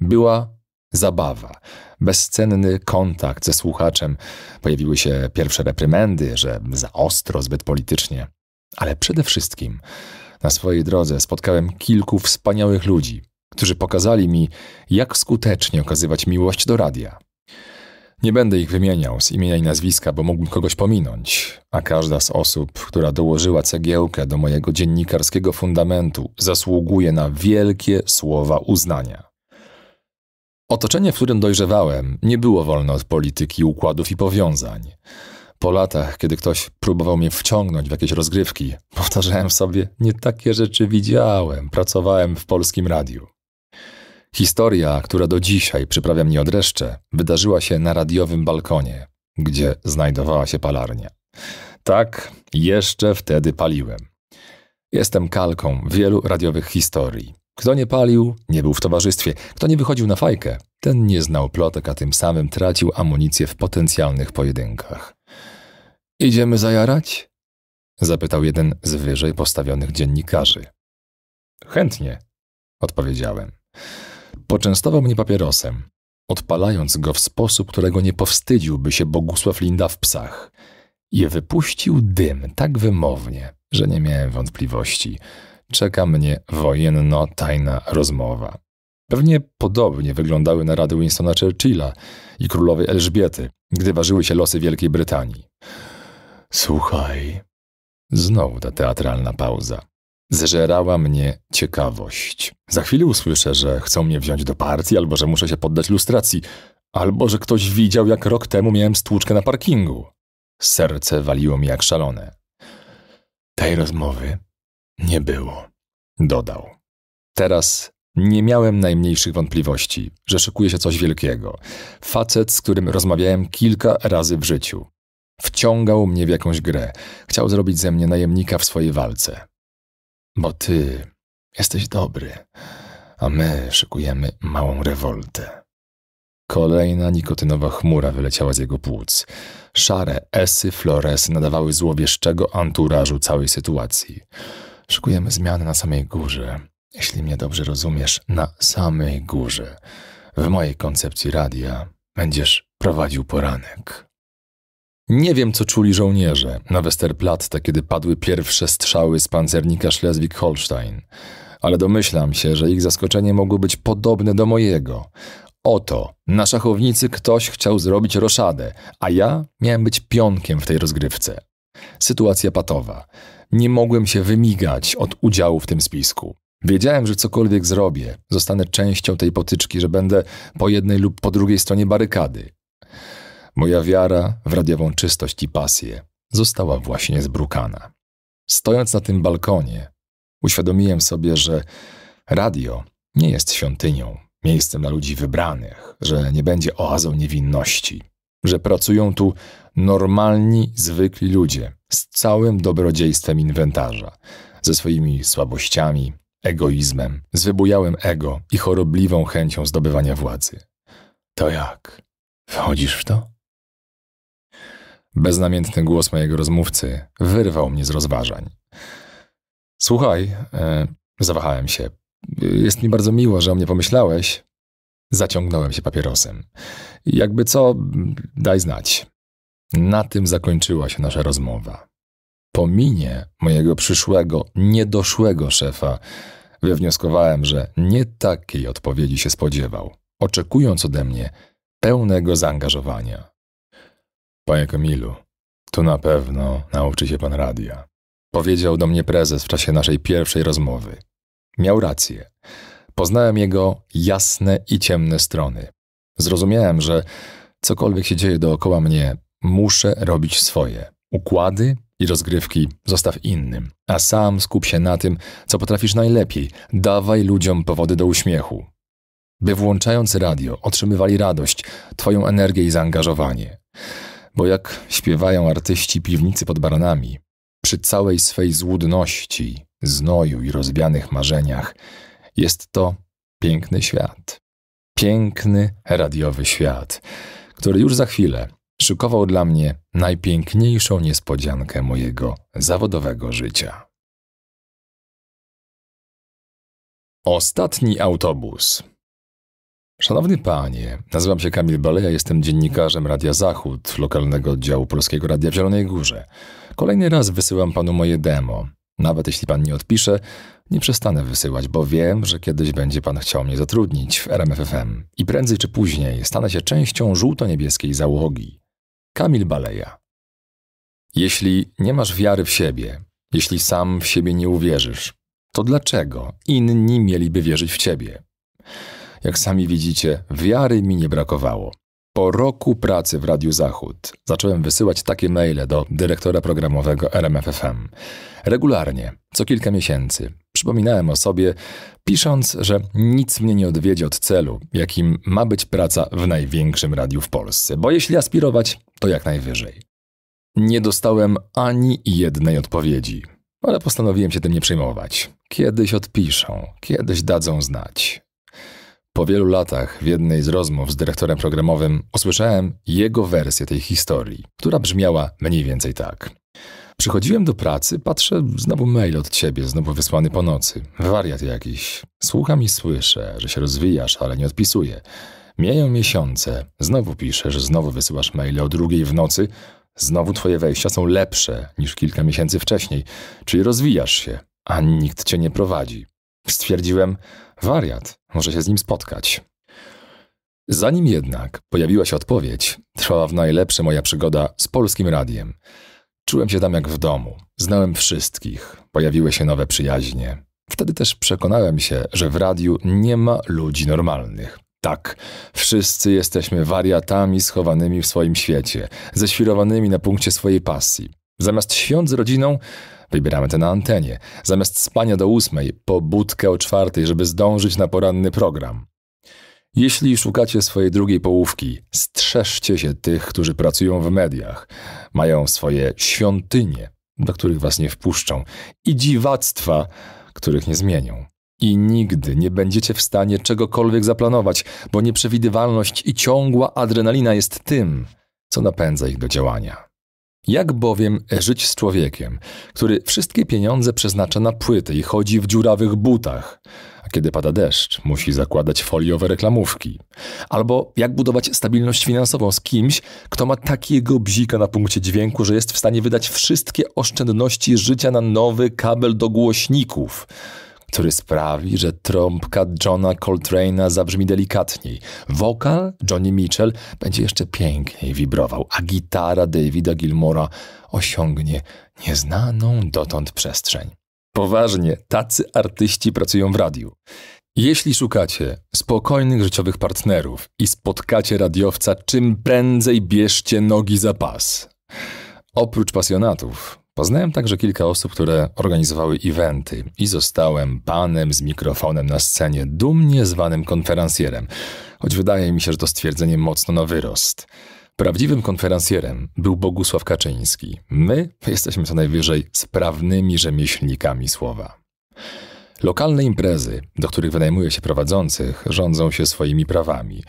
Była zabawa, bezcenny kontakt ze słuchaczem. Pojawiły się pierwsze reprymendy, że za ostro, zbyt politycznie. Ale przede wszystkim na swojej drodze spotkałem kilku wspaniałych ludzi, którzy pokazali mi, jak skutecznie okazywać miłość do radia. Nie będę ich wymieniał z imienia i nazwiska, bo mógłbym kogoś pominąć, a każda z osób, która dołożyła cegiełkę do mojego dziennikarskiego fundamentu, zasługuje na wielkie słowa uznania. Otoczenie, w którym dojrzewałem, nie było wolne od polityki, układów i powiązań. Po latach, kiedy ktoś próbował mnie wciągnąć w jakieś rozgrywki, powtarzałem sobie: Nie takie rzeczy widziałem, pracowałem w polskim radiu. Historia, która do dzisiaj przyprawia mnie od wydarzyła się na radiowym balkonie, gdzie znajdowała się palarnia. Tak, jeszcze wtedy paliłem. Jestem kalką wielu radiowych historii. Kto nie palił, nie był w towarzystwie. Kto nie wychodził na fajkę, ten nie znał plotek, a tym samym tracił amunicję w potencjalnych pojedynkach. Idziemy zajarać? zapytał jeden z wyżej postawionych dziennikarzy. Chętnie, odpowiedziałem. Poczęstował mnie papierosem, odpalając go w sposób, którego nie powstydziłby się Bogusław Linda w psach. Je wypuścił dym tak wymownie, że nie miałem wątpliwości. Czeka mnie wojenno-tajna rozmowa. Pewnie podobnie wyglądały narady Winstona Churchilla i królowej Elżbiety, gdy ważyły się losy Wielkiej Brytanii. Słuchaj. Znowu ta teatralna pauza. Zżerała mnie ciekawość. Za chwilę usłyszę, że chcą mnie wziąć do partii, albo że muszę się poddać lustracji, albo że ktoś widział, jak rok temu miałem stłuczkę na parkingu. Serce waliło mi jak szalone. Tej rozmowy nie było, dodał. Teraz nie miałem najmniejszych wątpliwości, że szykuje się coś wielkiego. Facet, z którym rozmawiałem kilka razy w życiu. Wciągał mnie w jakąś grę. Chciał zrobić ze mnie najemnika w swojej walce bo ty jesteś dobry, a my szykujemy małą rewoltę. Kolejna nikotynowa chmura wyleciała z jego płuc. Szare esy Flores nadawały złowieszczego anturażu całej sytuacji. Szykujemy zmiany na samej górze. Jeśli mnie dobrze rozumiesz, na samej górze. W mojej koncepcji radia będziesz prowadził poranek. Nie wiem, co czuli żołnierze na Westerplatte, kiedy padły pierwsze strzały z pancernika Schleswig-Holstein, ale domyślam się, że ich zaskoczenie mogło być podobne do mojego. Oto, na szachownicy ktoś chciał zrobić roszadę, a ja miałem być pionkiem w tej rozgrywce. Sytuacja patowa. Nie mogłem się wymigać od udziału w tym spisku. Wiedziałem, że cokolwiek zrobię, zostanę częścią tej potyczki, że będę po jednej lub po drugiej stronie barykady. Moja wiara w radiową czystość i pasję została właśnie zbrukana. Stojąc na tym balkonie, uświadomiłem sobie, że radio nie jest świątynią, miejscem dla ludzi wybranych, że nie będzie oazą niewinności, że pracują tu normalni, zwykli ludzie z całym dobrodziejstwem inwentarza, ze swoimi słabościami, egoizmem, z wybujałym ego i chorobliwą chęcią zdobywania władzy. To jak? Wchodzisz w to? Beznamiętny głos mojego rozmówcy wyrwał mnie z rozważań. Słuchaj, e, zawahałem się. Jest mi bardzo miło, że o mnie pomyślałeś. Zaciągnąłem się papierosem. Jakby co, daj znać. Na tym zakończyła się nasza rozmowa. Po minie mojego przyszłego, niedoszłego szefa, wywnioskowałem, że nie takiej odpowiedzi się spodziewał, oczekując ode mnie pełnego zaangażowania. Panie Kamilu, to na pewno nauczy się pan radia. Powiedział do mnie prezes w czasie naszej pierwszej rozmowy. Miał rację. Poznałem jego jasne i ciemne strony. Zrozumiałem, że cokolwiek się dzieje dookoła mnie, muszę robić swoje. Układy i rozgrywki zostaw innym, a sam skup się na tym, co potrafisz najlepiej. Dawaj ludziom powody do uśmiechu. By włączając radio otrzymywali radość, Twoją energię i zaangażowanie. Bo jak śpiewają artyści piwnicy pod baranami, przy całej swej złudności, znoju i rozwianych marzeniach, jest to piękny świat. Piękny, radiowy świat, który już za chwilę szykował dla mnie najpiękniejszą niespodziankę mojego zawodowego życia. Ostatni autobus. Szanowny panie, nazywam się Kamil Baleja, jestem dziennikarzem Radia Zachód, lokalnego oddziału Polskiego Radia w Zielonej Górze. Kolejny raz wysyłam panu moje demo. Nawet jeśli pan nie odpisze, nie przestanę wysyłać, bo wiem, że kiedyś będzie pan chciał mnie zatrudnić w RMFFM. I prędzej czy później stanę się częścią żółto-niebieskiej załogi. Kamil Baleja. Jeśli nie masz wiary w siebie, jeśli sam w siebie nie uwierzysz, to dlaczego inni mieliby wierzyć w ciebie? Jak sami widzicie, wiary mi nie brakowało. Po roku pracy w Radiu Zachód zacząłem wysyłać takie maile do dyrektora programowego RMFFM. Regularnie, co kilka miesięcy, przypominałem o sobie, pisząc, że nic mnie nie odwiedzie od celu, jakim ma być praca w największym radiu w Polsce, bo jeśli aspirować, to jak najwyżej. Nie dostałem ani jednej odpowiedzi, ale postanowiłem się tym nie przejmować. Kiedyś odpiszą, kiedyś dadzą znać. Po wielu latach w jednej z rozmów z dyrektorem programowym usłyszałem jego wersję tej historii, która brzmiała mniej więcej tak. Przychodziłem do pracy, patrzę, znowu mail od ciebie, znowu wysłany po nocy. Wariat jakiś. Słucham i słyszę, że się rozwijasz, ale nie odpisuję. Mijają miesiące, znowu piszesz, znowu wysyłasz maile o drugiej w nocy, znowu twoje wejścia są lepsze niż kilka miesięcy wcześniej, czyli rozwijasz się, a nikt cię nie prowadzi. Stwierdziłem, Wariat może się z nim spotkać. Zanim jednak pojawiła się odpowiedź, trwała w najlepsze moja przygoda z polskim radiem. Czułem się tam jak w domu, znałem wszystkich, pojawiły się nowe przyjaźnie. Wtedy też przekonałem się, że w radiu nie ma ludzi normalnych. Tak, wszyscy jesteśmy wariatami schowanymi w swoim świecie, ześwirowanymi na punkcie swojej pasji. Zamiast świąt z rodziną, Wybieramy te na antenie. Zamiast spania do ósmej, po budkę o czwartej, żeby zdążyć na poranny program. Jeśli szukacie swojej drugiej połówki, strzeżcie się tych, którzy pracują w mediach. Mają swoje świątynie, do których was nie wpuszczą, i dziwactwa, których nie zmienią. I nigdy nie będziecie w stanie czegokolwiek zaplanować, bo nieprzewidywalność i ciągła adrenalina jest tym, co napędza ich do działania. Jak bowiem żyć z człowiekiem, który wszystkie pieniądze przeznacza na płyty i chodzi w dziurawych butach, a kiedy pada deszcz, musi zakładać foliowe reklamówki? Albo jak budować stabilność finansową z kimś, kto ma takiego bzika na punkcie dźwięku, że jest w stanie wydać wszystkie oszczędności życia na nowy kabel do głośników? który sprawi, że trąbka Johna Coltrane'a zabrzmi delikatniej. Wokal Johnny Mitchell będzie jeszcze piękniej wibrował, a gitara Davida Gilmora osiągnie nieznaną dotąd przestrzeń. Poważnie, tacy artyści pracują w radiu. Jeśli szukacie spokojnych życiowych partnerów i spotkacie radiowca, czym prędzej bierzcie nogi za pas. Oprócz pasjonatów, Poznałem także kilka osób, które organizowały eventy i zostałem panem z mikrofonem na scenie, dumnie zwanym konferansjerem, choć wydaje mi się, że to stwierdzenie mocno na wyrost. Prawdziwym konferansjerem był Bogusław Kaczyński. My jesteśmy co najwyżej sprawnymi rzemieślnikami słowa. Lokalne imprezy, do których wynajmuje się prowadzących, rządzą się swoimi prawami.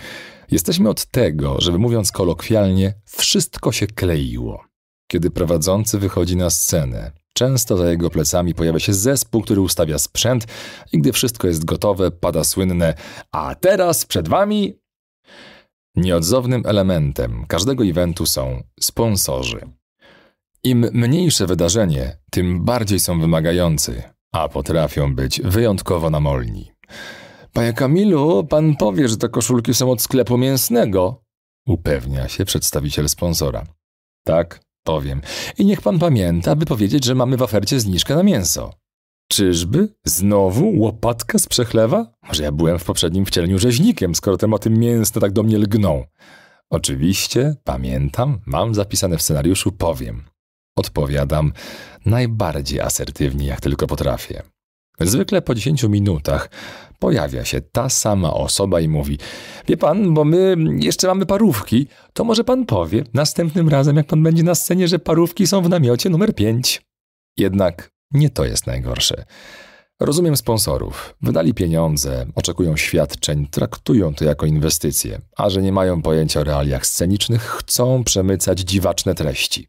Jesteśmy od tego, żeby mówiąc kolokwialnie, wszystko się kleiło. Kiedy prowadzący wychodzi na scenę, często za jego plecami pojawia się zespół, który ustawia sprzęt i gdy wszystko jest gotowe, pada słynne a teraz przed wami... Nieodzownym elementem każdego eventu są sponsorzy. Im mniejsze wydarzenie, tym bardziej są wymagający, a potrafią być wyjątkowo namolni. Panie Kamilu, pan powie, że te koszulki są od sklepu mięsnego, upewnia się przedstawiciel sponsora. Tak, powiem. I niech pan pamięta, by powiedzieć, że mamy w ofercie zniżkę na mięso. Czyżby? Znowu łopatka z przechlewa? Może ja byłem w poprzednim wcieleniu rzeźnikiem, skoro tematy mięsne tak do mnie lgną. Oczywiście, pamiętam, mam zapisane w scenariuszu, powiem. Odpowiadam najbardziej asertywnie, jak tylko potrafię. Zwykle po 10 minutach pojawia się ta sama osoba i mówi: Wie pan, bo my jeszcze mamy parówki, to może pan powie następnym razem, jak pan będzie na scenie, że parówki są w namiocie numer 5. Jednak nie to jest najgorsze. Rozumiem sponsorów. Wydali pieniądze, oczekują świadczeń, traktują to jako inwestycje, a że nie mają pojęcia o realiach scenicznych, chcą przemycać dziwaczne treści.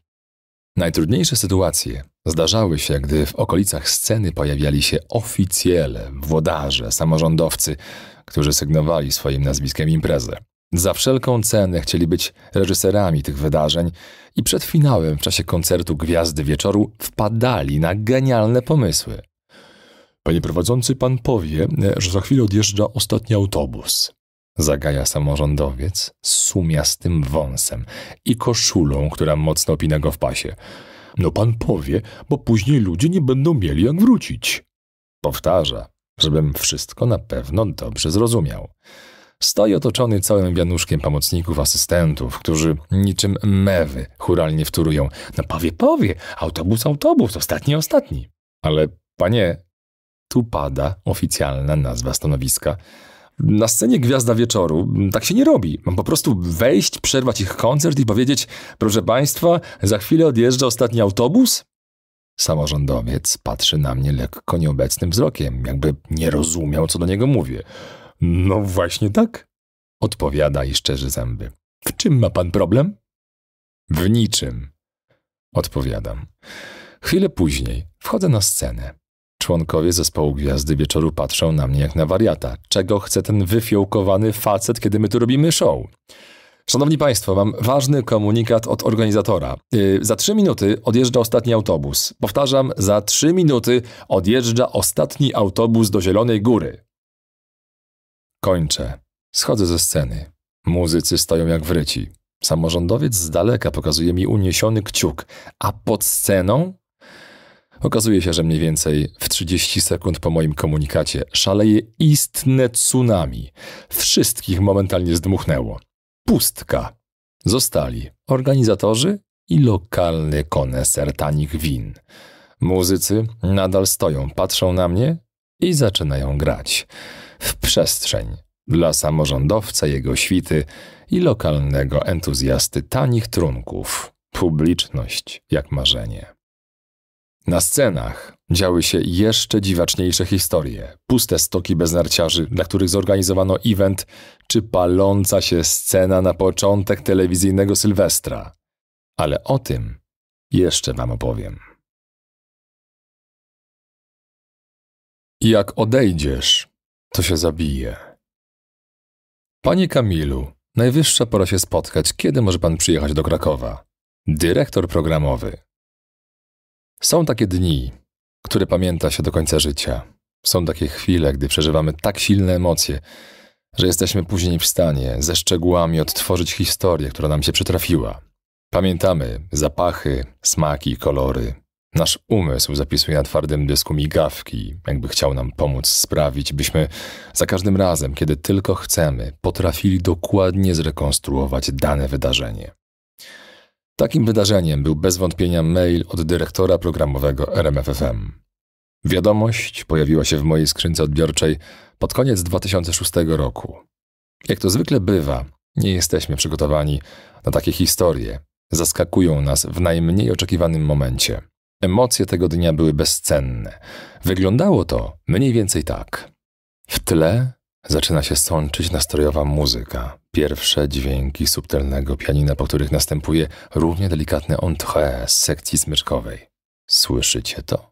Najtrudniejsze sytuacje zdarzały się, gdy w okolicach sceny pojawiali się oficjele, włodarze, samorządowcy, którzy sygnowali swoim nazwiskiem imprezę. Za wszelką cenę chcieli być reżyserami tych wydarzeń i przed finałem w czasie koncertu Gwiazdy Wieczoru wpadali na genialne pomysły. Panie prowadzący, pan powie, że za chwilę odjeżdża ostatni autobus zagaja samorządowiec z sumiastym wąsem i koszulą, która mocno opina go w pasie. No pan powie, bo później ludzie nie będą mieli jak wrócić. Powtarza, żebym wszystko na pewno dobrze zrozumiał. Stoi otoczony całym wianuszkiem pomocników, asystentów, którzy niczym mewy churalnie wtórują. No powie, powie, autobus, autobus, ostatni, ostatni. Ale panie, tu pada oficjalna nazwa stanowiska. Na scenie Gwiazda Wieczoru mm, tak się nie robi. Mam po prostu wejść, przerwać ich koncert i powiedzieć: Proszę Państwa, za chwilę odjeżdża ostatni autobus? Samorządowiec patrzy na mnie lekko nieobecnym wzrokiem, jakby nie rozumiał, co do niego mówię. No właśnie tak? Odpowiada i szczerzy zęby. W czym ma pan problem? W niczym. Odpowiadam. Chwilę później wchodzę na scenę. Członkowie zespołu Gwiazdy Wieczoru patrzą na mnie jak na wariata. Czego chce ten wyfiołkowany facet, kiedy my tu robimy show? Szanowni Państwo, mam ważny komunikat od organizatora. Yy, za trzy minuty odjeżdża ostatni autobus. Powtarzam, za trzy minuty odjeżdża ostatni autobus do Zielonej Góry. Kończę. Schodzę ze sceny. Muzycy stoją jak wryci. Samorządowiec z daleka pokazuje mi uniesiony kciuk, a pod sceną Okazuje się, że mniej więcej w 30 sekund po moim komunikacie szaleje istne tsunami. Wszystkich momentalnie zdmuchnęło. Pustka. Zostali organizatorzy i lokalny koneser tanich win. Muzycy nadal stoją, patrzą na mnie i zaczynają grać. W przestrzeń dla samorządowca, jego świty i lokalnego entuzjasty tanich trunków. Publiczność jak marzenie. Na scenach działy się jeszcze dziwaczniejsze historie. Puste stoki bez narciarzy, dla których zorganizowano event, czy paląca się scena na początek telewizyjnego Sylwestra. Ale o tym jeszcze wam opowiem. Jak odejdziesz, to się zabije. Panie Kamilu, najwyższa pora się spotkać. Kiedy może pan przyjechać do Krakowa? Dyrektor programowy są takie dni, które pamięta się do końca życia. Są takie chwile, gdy przeżywamy tak silne emocje, że jesteśmy później w stanie ze szczegółami odtworzyć historię, która nam się przytrafiła. Pamiętamy zapachy, smaki, kolory. Nasz umysł zapisuje na twardym dysku migawki, jakby chciał nam pomóc sprawić, byśmy za każdym razem, kiedy tylko chcemy, potrafili dokładnie zrekonstruować dane wydarzenie. Takim wydarzeniem był bez wątpienia mail od dyrektora programowego RMFFM. Wiadomość pojawiła się w mojej skrzynce odbiorczej pod koniec 2006 roku. Jak to zwykle bywa, nie jesteśmy przygotowani na takie historie. Zaskakują nas w najmniej oczekiwanym momencie. Emocje tego dnia były bezcenne. Wyglądało to mniej więcej tak. W tle zaczyna się sączyć nastrojowa muzyka pierwsze dźwięki subtelnego pianina, po których następuje równie delikatne entrée z sekcji smyczkowej. Słyszycie to?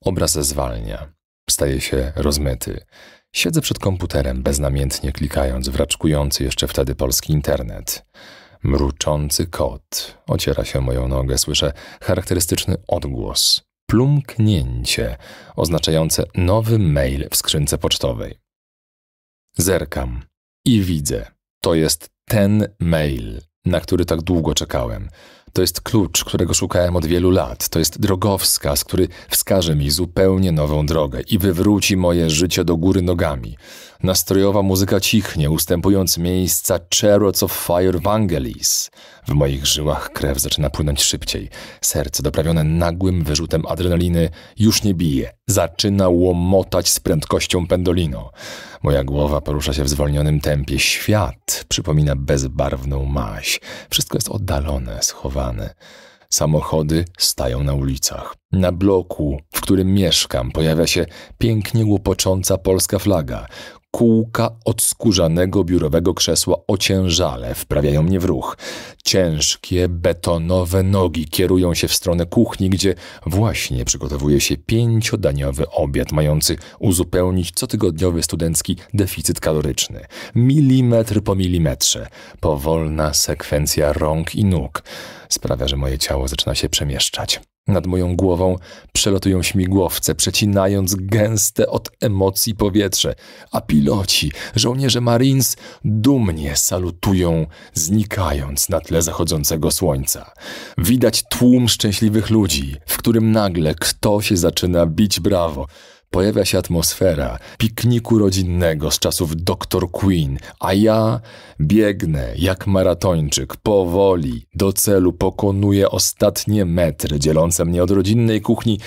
Obraz zwalnia, staje się rozmyty. Siedzę przed komputerem, beznamiętnie klikając w raczkujący jeszcze wtedy polski internet. Mruczący kot ociera się moją nogę, słyszę charakterystyczny odgłos, plumknięcie oznaczające nowy mail w skrzynce pocztowej. Zerkam i widzę to jest ten mail, na który tak długo czekałem. To jest klucz, którego szukałem od wielu lat. To jest drogowskaz, który wskaże mi zupełnie nową drogę i wywróci moje życie do góry nogami. Nastrojowa muzyka cichnie, ustępując miejsca Chariots of Fire Vangelis. W moich żyłach krew zaczyna płynąć szybciej. Serce, doprawione nagłym wyrzutem adrenaliny, już nie bije. Zaczyna łomotać z prędkością pendolino. Moja głowa porusza się w zwolnionym tempie. Świat przypomina bezbarwną maź. Wszystko jest oddalone, schowane. Samochody stają na ulicach. Na bloku, w którym mieszkam, pojawia się pięknie łopocząca polska flaga kółka odskórzanego biurowego krzesła ociężale wprawiają mnie w ruch. Ciężkie, betonowe nogi kierują się w stronę kuchni, gdzie właśnie przygotowuje się pięciodaniowy obiad mający uzupełnić cotygodniowy studencki deficyt kaloryczny. Milimetr po milimetrze. Powolna sekwencja rąk i nóg sprawia, że moje ciało zaczyna się przemieszczać. Nad moją głową przelotują śmigłowce, przecinając gęste od emocji powietrze, a piloci, żołnierze Marines, dumnie salutują, znikając na tle zachodzącego słońca. Widać tłum szczęśliwych ludzi, w którym nagle ktoś zaczyna bić brawo, Pojawia się atmosfera pikniku rodzinnego z czasów Dr. Queen, a ja biegnę jak maratończyk, powoli do celu, pokonuję ostatnie metry dzielące mnie od rodzinnej kuchni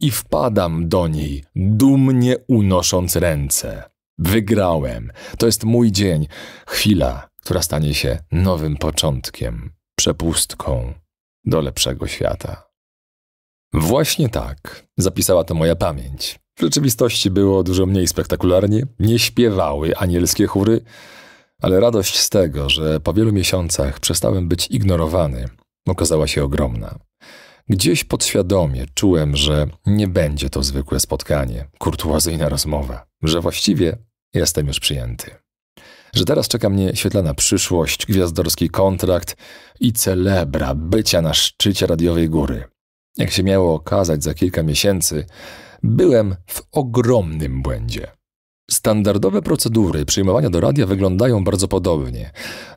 i wpadam do niej, dumnie unosząc ręce. Wygrałem. To jest mój dzień, chwila, która stanie się nowym początkiem, przepustką do lepszego świata. Właśnie tak, zapisała to moja pamięć. W rzeczywistości było dużo mniej spektakularnie, nie śpiewały anielskie chóry, ale radość z tego, że po wielu miesiącach przestałem być ignorowany, okazała się ogromna. Gdzieś podświadomie czułem, że nie będzie to zwykłe spotkanie, kurtuazyjna rozmowa, że właściwie jestem już przyjęty. Że teraz czeka mnie świetlana przyszłość, gwiazdorski kontrakt i celebra bycia na szczycie radiowej góry. Jak się miało okazać za kilka miesięcy, byłem w ogromnym błędzie. Standardowe procedury przyjmowania do radia wyglądają bardzo podobnie.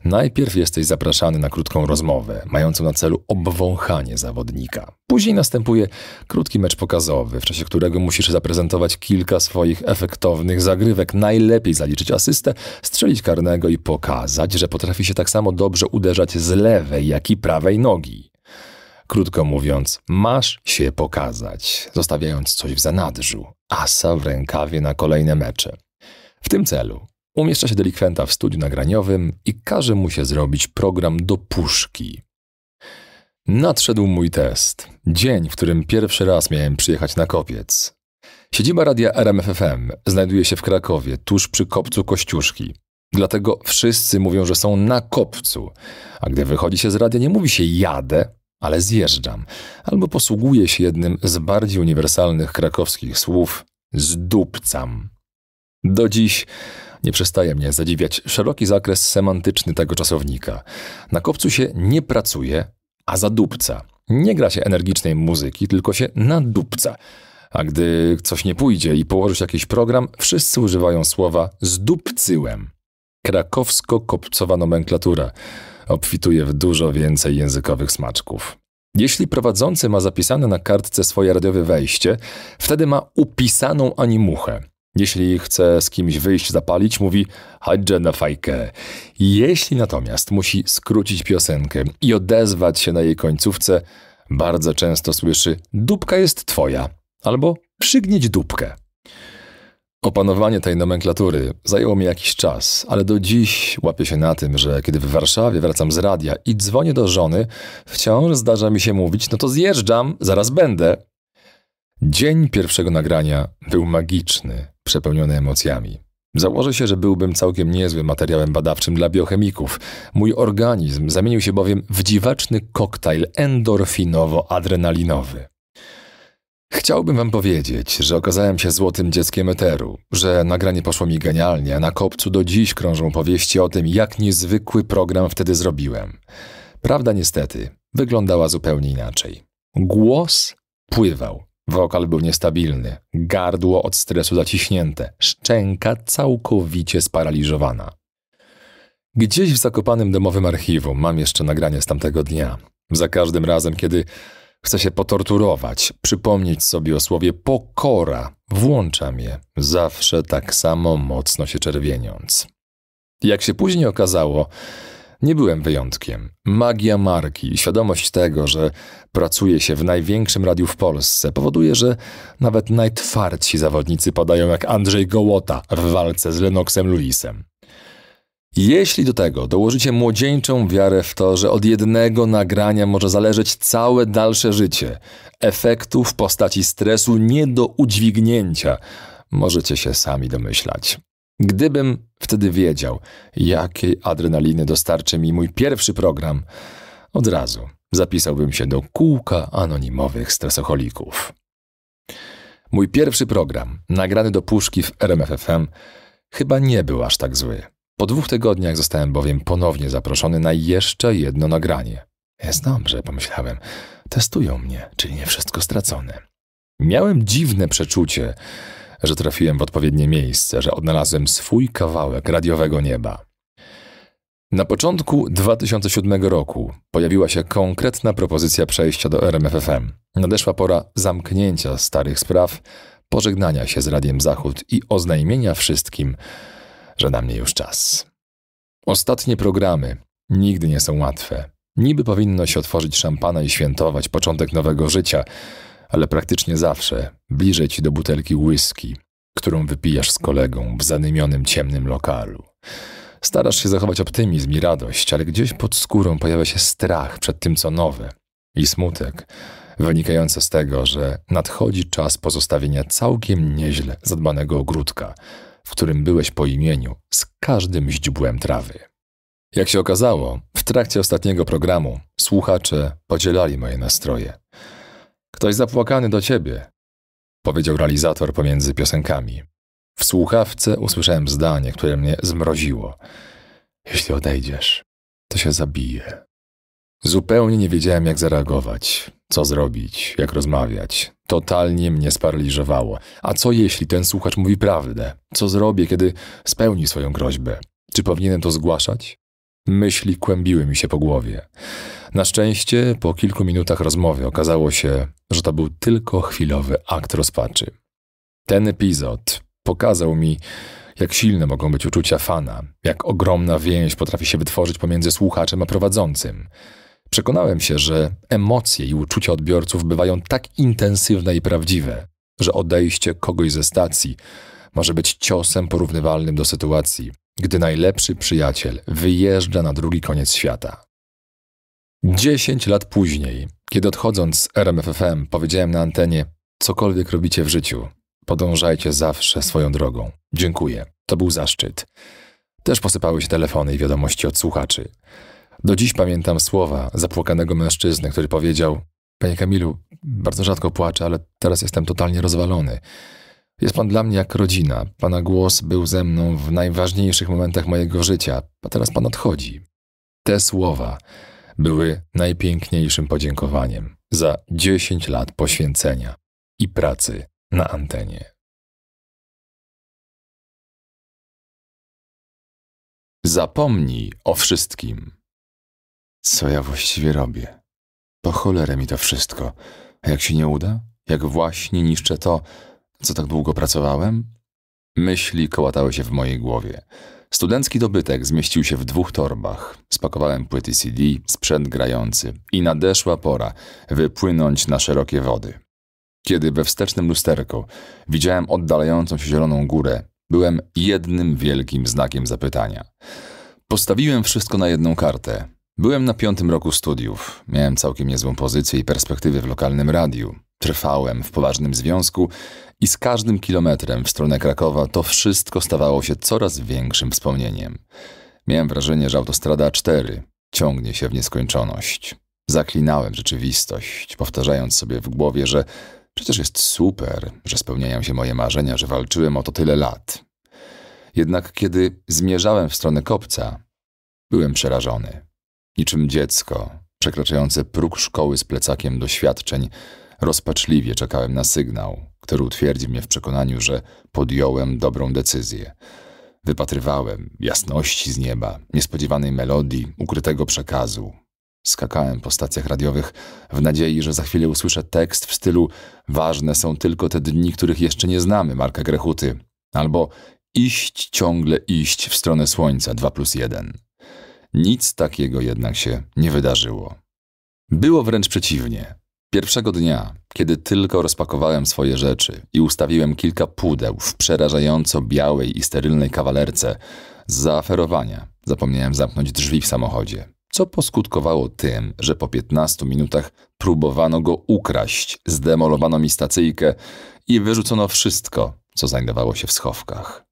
Najpierw jesteś zapraszany na krótką rozmowę, mającą na celu obwąchanie zawodnika. Później następuje krótki mecz pokazowy, w czasie którego musisz zaprezentować kilka swoich efektownych zagrywek, najlepiej zaliczyć asystę, strzelić karnego i pokazać, że potrafi się tak samo dobrze uderzać z lewej, jak i prawej nogi. Krótko mówiąc, masz się pokazać, zostawiając coś w zanadrzu, asa w rękawie na kolejne mecze. W tym celu umieszcza się delikwenta w studiu nagraniowym i każe mu się zrobić program do puszki. Nadszedł mój test. Dzień, w którym pierwszy raz miałem przyjechać na kopiec. Siedziba radia RMFFM znajduje się w Krakowie, tuż przy kopcu Kościuszki. Dlatego wszyscy mówią, że są na kopcu. A gdy wychodzi się z radia, nie mówi się jadę, ale zjeżdżam, albo posługuję się jednym z bardziej uniwersalnych krakowskich słów zdupcam. Do dziś nie przestaje mnie zadziwiać szeroki zakres semantyczny tego czasownika. Na kopcu się nie pracuje, a zadupca. Nie gra się energicznej muzyki, tylko się nadupca. A gdy coś nie pójdzie i położysz jakiś program, wszyscy używają słowa zdupcyłem. Krakowsko-kopcowa nomenklatura obfituje w dużo więcej językowych smaczków. Jeśli prowadzący ma zapisane na kartce swoje radiowe wejście, wtedy ma upisaną animuchę. Jeśli chce z kimś wyjść zapalić, mówi chodźże na fajkę. Jeśli natomiast musi skrócić piosenkę i odezwać się na jej końcówce, bardzo często słyszy dupka jest twoja albo przygnieć dupkę. Opanowanie tej nomenklatury zajęło mi jakiś czas, ale do dziś łapię się na tym, że kiedy w Warszawie wracam z radia i dzwonię do żony, wciąż zdarza mi się mówić, no to zjeżdżam, zaraz będę. Dzień pierwszego nagrania był magiczny, przepełniony emocjami. Założę się, że byłbym całkiem niezłym materiałem badawczym dla biochemików. Mój organizm zamienił się bowiem w dziwaczny koktajl endorfinowo-adrenalinowy. Chciałbym wam powiedzieć, że okazałem się złotym dzieckiem eteru, że nagranie poszło mi genialnie, a na kopcu do dziś krążą powieści o tym, jak niezwykły program wtedy zrobiłem. Prawda niestety wyglądała zupełnie inaczej. Głos pływał, wokal był niestabilny, gardło od stresu zaciśnięte, szczęka całkowicie sparaliżowana. Gdzieś w zakopanym domowym archiwum mam jeszcze nagranie z tamtego dnia. Za każdym razem, kiedy Chcę się potorturować, przypomnieć sobie o słowie pokora. Włączam je, zawsze tak samo mocno się czerwieniąc. Jak się później okazało, nie byłem wyjątkiem. Magia marki, świadomość tego, że pracuje się w największym radiu w Polsce, powoduje, że nawet najtwardsi zawodnicy padają jak Andrzej Gołota w walce z Lenoxem Luisem. Jeśli do tego dołożycie młodzieńczą wiarę w to, że od jednego nagrania może zależeć całe dalsze życie, efektu w postaci stresu nie do udźwignięcia, możecie się sami domyślać. Gdybym wtedy wiedział, jakiej adrenaliny dostarczy mi mój pierwszy program, od razu zapisałbym się do kółka anonimowych stresocholików. Mój pierwszy program, nagrany do puszki w RMFFM, chyba nie był aż tak zły. Po dwóch tygodniach zostałem bowiem ponownie zaproszony na jeszcze jedno nagranie. Jest dobrze, pomyślałem. Testują mnie, czyli nie wszystko stracone. Miałem dziwne przeczucie, że trafiłem w odpowiednie miejsce, że odnalazłem swój kawałek radiowego nieba. Na początku 2007 roku pojawiła się konkretna propozycja przejścia do RMFFM. Nadeszła pora zamknięcia starych spraw, pożegnania się z Radiem Zachód i oznajmienia wszystkim, że na mnie już czas. Ostatnie programy nigdy nie są łatwe. Niby powinno się otworzyć szampana i świętować początek nowego życia, ale praktycznie zawsze bliżej ci do butelki whisky, którą wypijasz z kolegą w zanymionym ciemnym lokalu. Starasz się zachować optymizm i radość, ale gdzieś pod skórą pojawia się strach przed tym, co nowe i smutek wynikający z tego, że nadchodzi czas pozostawienia całkiem nieźle zadbanego ogródka, w którym byłeś po imieniu, z każdym źdźbłem trawy. Jak się okazało, w trakcie ostatniego programu słuchacze podzielali moje nastroje. Ktoś zapłakany do ciebie, powiedział realizator pomiędzy piosenkami. W słuchawce usłyszałem zdanie, które mnie zmroziło. Jeśli odejdziesz, to się zabije. Zupełnie nie wiedziałem, jak zareagować, co zrobić, jak rozmawiać. Totalnie mnie sparaliżowało. A co jeśli ten słuchacz mówi prawdę? Co zrobię, kiedy spełni swoją groźbę? Czy powinienem to zgłaszać? Myśli kłębiły mi się po głowie. Na szczęście, po kilku minutach rozmowy okazało się, że to był tylko chwilowy akt rozpaczy. Ten epizod pokazał mi, jak silne mogą być uczucia fana, jak ogromna więź potrafi się wytworzyć pomiędzy słuchaczem a prowadzącym. Przekonałem się, że emocje i uczucia odbiorców bywają tak intensywne i prawdziwe, że odejście kogoś ze stacji może być ciosem porównywalnym do sytuacji, gdy najlepszy przyjaciel wyjeżdża na drugi koniec świata. Dziesięć lat później, kiedy odchodząc z RMFFM, powiedziałem na antenie: Cokolwiek robicie w życiu, podążajcie zawsze swoją drogą. Dziękuję. To był zaszczyt. Też posypały się telefony i wiadomości od słuchaczy. Do dziś pamiętam słowa zapłakanego mężczyzny, który powiedział: Panie Kamilu, bardzo rzadko płaczę, ale teraz jestem totalnie rozwalony. Jest pan dla mnie jak rodzina. Pana głos był ze mną w najważniejszych momentach mojego życia, a teraz pan odchodzi. Te słowa były najpiękniejszym podziękowaniem za 10 lat poświęcenia i pracy na antenie. Zapomnij o wszystkim. Co ja właściwie robię? Po cholerę mi to wszystko. A jak się nie uda? Jak właśnie niszczę to, co tak długo pracowałem? Myśli kołatały się w mojej głowie. Studencki dobytek zmieścił się w dwóch torbach. Spakowałem płyty CD, sprzęt grający i nadeszła pora wypłynąć na szerokie wody. Kiedy we wstecznym lusterku widziałem oddalającą się zieloną górę, byłem jednym wielkim znakiem zapytania. Postawiłem wszystko na jedną kartę. Byłem na piątym roku studiów, miałem całkiem niezłą pozycję i perspektywy w lokalnym radiu. Trwałem w poważnym związku i z każdym kilometrem w stronę Krakowa to wszystko stawało się coraz większym wspomnieniem. Miałem wrażenie, że autostrada 4 ciągnie się w nieskończoność. Zaklinałem rzeczywistość, powtarzając sobie w głowie, że przecież jest super, że spełniają się moje marzenia, że walczyłem o to tyle lat. Jednak kiedy zmierzałem w stronę kopca, byłem przerażony. Niczym dziecko, przekraczające próg szkoły z plecakiem doświadczeń, rozpaczliwie czekałem na sygnał, który utwierdził mnie w przekonaniu, że podjąłem dobrą decyzję. Wypatrywałem jasności z nieba, niespodziewanej melodii, ukrytego przekazu. Skakałem po stacjach radiowych w nadziei, że za chwilę usłyszę tekst w stylu Ważne są tylko te dni, których jeszcze nie znamy, Marka Grechuty. Albo Iść ciągle iść w stronę słońca 2 plus 1. Nic takiego jednak się nie wydarzyło. Było wręcz przeciwnie. Pierwszego dnia, kiedy tylko rozpakowałem swoje rzeczy i ustawiłem kilka pudeł w przerażająco białej i sterylnej kawalerce, z zaaferowania zapomniałem zamknąć drzwi w samochodzie, co poskutkowało tym, że po 15 minutach próbowano go ukraść, zdemolowano mi stacyjkę i wyrzucono wszystko, co znajdowało się w schowkach.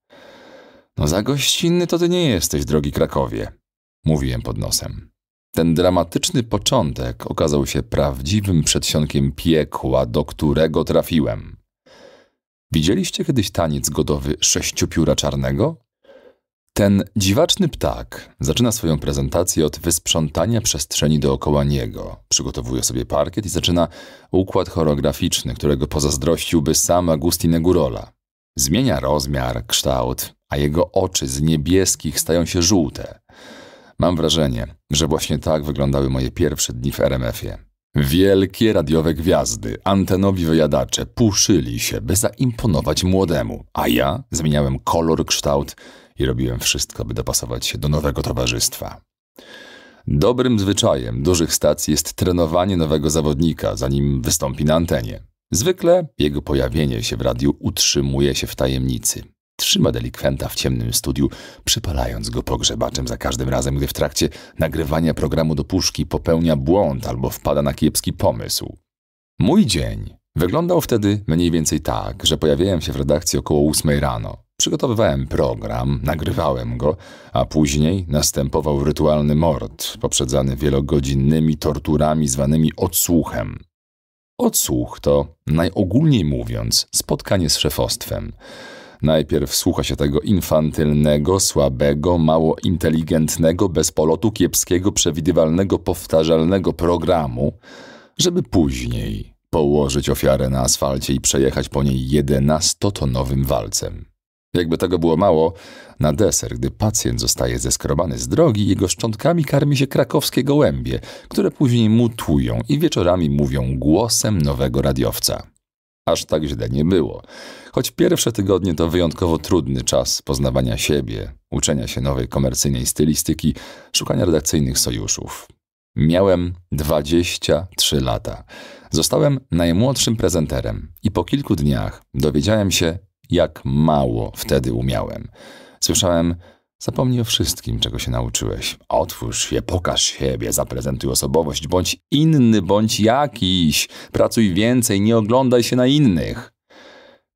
No za gościnny to ty nie jesteś, drogi Krakowie, mówiłem pod nosem. Ten dramatyczny początek okazał się prawdziwym przedsionkiem piekła, do którego trafiłem. Widzieliście kiedyś taniec gotowy sześciopióra czarnego? Ten dziwaczny ptak zaczyna swoją prezentację od wysprzątania przestrzeni dookoła niego. Przygotowuje sobie parkiet i zaczyna układ choreograficzny, którego pozazdrościłby sam Agustin Gurola. Zmienia rozmiar, kształt, a jego oczy z niebieskich stają się żółte. Mam wrażenie, że właśnie tak wyglądały moje pierwsze dni w RMF-ie. Wielkie radiowe gwiazdy, antenowi wyjadacze puszyli się, by zaimponować młodemu, a ja zmieniałem kolor, kształt i robiłem wszystko, by dopasować się do nowego towarzystwa. Dobrym zwyczajem dużych stacji jest trenowanie nowego zawodnika, zanim wystąpi na antenie. Zwykle jego pojawienie się w radiu utrzymuje się w tajemnicy. Trzyma delikwenta w ciemnym studiu, przypalając go pogrzebaczem za każdym razem, gdy w trakcie nagrywania programu do puszki popełnia błąd albo wpada na kiepski pomysł. Mój dzień wyglądał wtedy mniej więcej tak, że pojawiałem się w redakcji około ósmej rano. Przygotowywałem program, nagrywałem go, a później następował rytualny mord, poprzedzany wielogodzinnymi torturami zwanymi odsłuchem. Odsłuch to, najogólniej mówiąc, spotkanie z szefostwem. Najpierw słucha się tego infantylnego, słabego, mało inteligentnego, bez polotu, kiepskiego, przewidywalnego, powtarzalnego programu, żeby później położyć ofiarę na asfalcie i przejechać po niej jedenastotonowym walcem. Jakby tego było mało, na deser, gdy pacjent zostaje zeskrobany z drogi, jego szczątkami karmi się krakowskie gołębie, które później mutują i wieczorami mówią głosem nowego radiowca aż tak źle nie było. Choć pierwsze tygodnie to wyjątkowo trudny czas poznawania siebie, uczenia się nowej komercyjnej stylistyki, szukania redakcyjnych sojuszów. Miałem 23 lata. Zostałem najmłodszym prezenterem i po kilku dniach dowiedziałem się, jak mało wtedy umiałem. Słyszałem, Zapomnij o wszystkim, czego się nauczyłeś. Otwórz się, pokaż siebie, zaprezentuj osobowość, bądź inny, bądź jakiś. Pracuj więcej, nie oglądaj się na innych.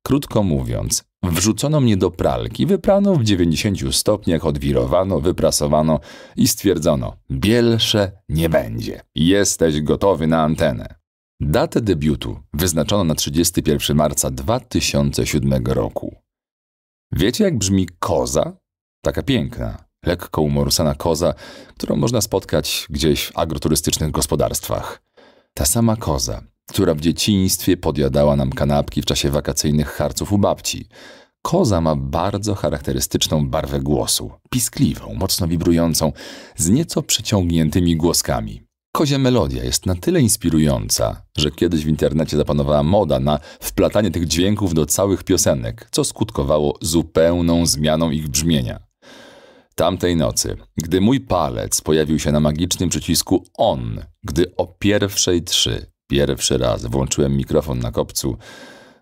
Krótko mówiąc, wrzucono mnie do pralki, wyprano w 90 stopniach, odwirowano, wyprasowano i stwierdzono: Bielsze nie będzie. Jesteś gotowy na antenę. Datę debiutu wyznaczono na 31 marca 2007 roku. Wiecie, jak brzmi koza taka piękna, lekko umorsana koza, którą można spotkać gdzieś w agroturystycznych gospodarstwach. Ta sama koza, która w dzieciństwie podjadała nam kanapki w czasie wakacyjnych harców u babci. Koza ma bardzo charakterystyczną barwę głosu, piskliwą, mocno wibrującą, z nieco przeciągniętymi głoskami. Kozia melodia jest na tyle inspirująca, że kiedyś w internecie zapanowała moda na wplatanie tych dźwięków do całych piosenek, co skutkowało zupełną zmianą ich brzmienia. Tamtej nocy, gdy mój palec pojawił się na magicznym przycisku ON, gdy o pierwszej trzy pierwszy raz włączyłem mikrofon na kopcu,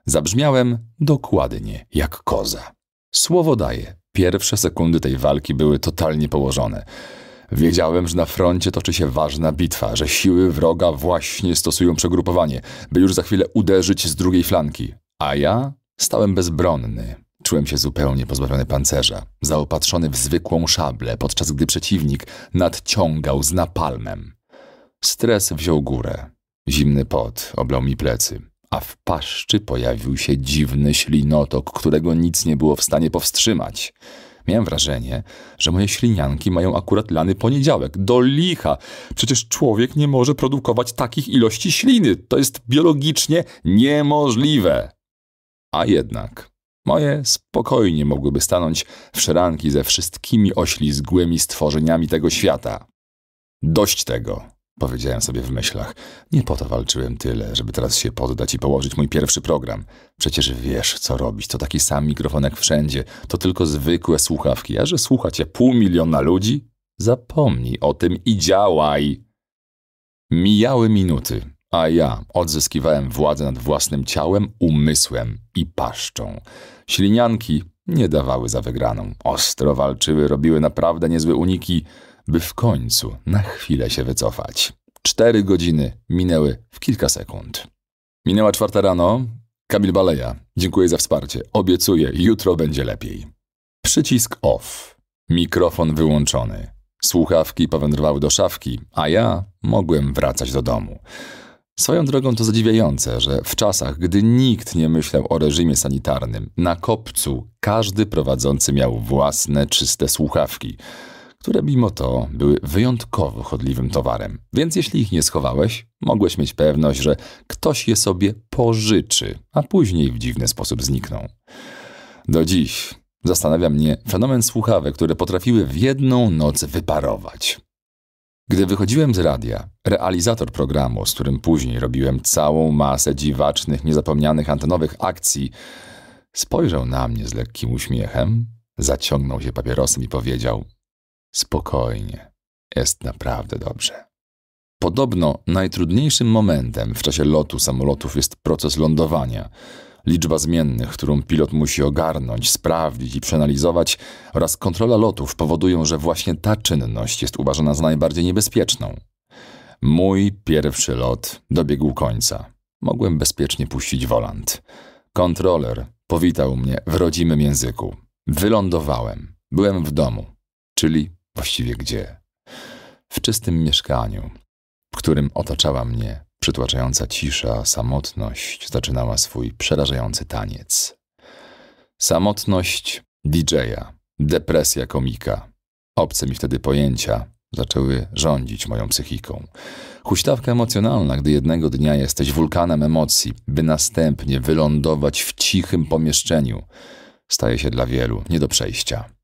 zabrzmiałem dokładnie jak koza. Słowo daję, pierwsze sekundy tej walki były totalnie położone. Wiedziałem, że na froncie toczy się ważna bitwa, że siły wroga właśnie stosują przegrupowanie, by już za chwilę uderzyć z drugiej flanki. A ja stałem bezbronny, Czułem się zupełnie pozbawiony pancerza, zaopatrzony w zwykłą szablę, podczas gdy przeciwnik nadciągał z napalmem. Stres wziął górę. Zimny pot oblał mi plecy, a w paszczy pojawił się dziwny ślinotok, którego nic nie było w stanie powstrzymać. Miałem wrażenie, że moje ślinianki mają akurat lany poniedziałek. Do licha! Przecież człowiek nie może produkować takich ilości śliny. To jest biologicznie niemożliwe. A jednak Moje spokojnie mogłyby stanąć w szranki ze wszystkimi oślizgłymi stworzeniami tego świata. Dość tego, powiedziałem sobie w myślach. Nie po to walczyłem tyle, żeby teraz się poddać i położyć mój pierwszy program. Przecież wiesz, co robić. To taki sam mikrofonek wszędzie. To tylko zwykłe słuchawki. A że słuchacie pół miliona ludzi? Zapomnij o tym i działaj. Mijały minuty a ja odzyskiwałem władzę nad własnym ciałem, umysłem i paszczą. Ślinianki nie dawały za wygraną. Ostro walczyły, robiły naprawdę niezłe uniki, by w końcu na chwilę się wycofać. Cztery godziny minęły w kilka sekund. Minęła czwarta rano. Kamil Baleja, dziękuję za wsparcie. Obiecuję, jutro będzie lepiej. Przycisk off. Mikrofon wyłączony. Słuchawki powędrowały do szafki, a ja mogłem wracać do domu. Swoją drogą to zadziwiające, że w czasach, gdy nikt nie myślał o reżimie sanitarnym, na kopcu każdy prowadzący miał własne czyste słuchawki, które mimo to były wyjątkowo chodliwym towarem. Więc jeśli ich nie schowałeś, mogłeś mieć pewność, że ktoś je sobie pożyczy, a później w dziwny sposób znikną. Do dziś zastanawia mnie fenomen słuchawek, które potrafiły w jedną noc wyparować. Gdy wychodziłem z radia, realizator programu, z którym później robiłem całą masę dziwacznych, niezapomnianych antenowych akcji, spojrzał na mnie z lekkim uśmiechem, zaciągnął się papierosem i powiedział: Spokojnie, jest naprawdę dobrze. Podobno najtrudniejszym momentem w czasie lotu samolotów jest proces lądowania liczba zmiennych, którą pilot musi ogarnąć, sprawdzić i przeanalizować, oraz kontrola lotów powodują, że właśnie ta czynność jest uważana za najbardziej niebezpieczną. Mój pierwszy lot dobiegł końca. Mogłem bezpiecznie puścić wolant. Kontroler powitał mnie w rodzimym języku. Wylądowałem. Byłem w domu, czyli właściwie gdzie? W czystym mieszkaniu, w którym otaczała mnie Przytłaczająca cisza, samotność zaczynała swój przerażający taniec. Samotność DJ-a, depresja komika, obce mi wtedy pojęcia zaczęły rządzić moją psychiką. Huśtawka emocjonalna, gdy jednego dnia jesteś wulkanem emocji, by następnie wylądować w cichym pomieszczeniu, staje się dla wielu nie do przejścia.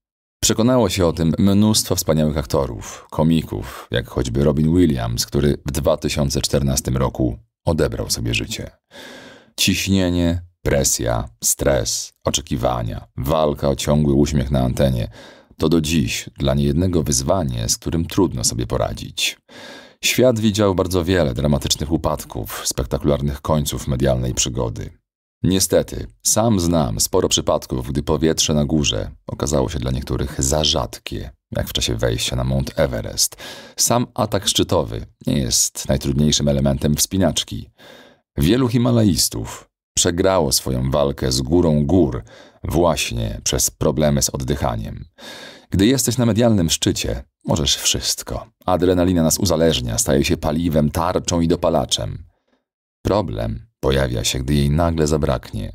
Przekonało się o tym mnóstwo wspaniałych aktorów, komików, jak choćby Robin Williams, który w 2014 roku odebrał sobie życie. Ciśnienie, presja, stres, oczekiwania, walka o ciągły uśmiech na antenie to do dziś dla niejednego wyzwanie, z którym trudno sobie poradzić. Świat widział bardzo wiele dramatycznych upadków, spektakularnych końców medialnej przygody. Niestety, sam znam sporo przypadków, gdy powietrze na górze okazało się dla niektórych za rzadkie, jak w czasie wejścia na Mount Everest. Sam atak szczytowy nie jest najtrudniejszym elementem wspinaczki. Wielu Himalajistów przegrało swoją walkę z górą gór właśnie przez problemy z oddychaniem. Gdy jesteś na medialnym szczycie, możesz wszystko. Adrenalina nas uzależnia, staje się paliwem, tarczą i dopalaczem. Problem Pojawia się, gdy jej nagle zabraknie.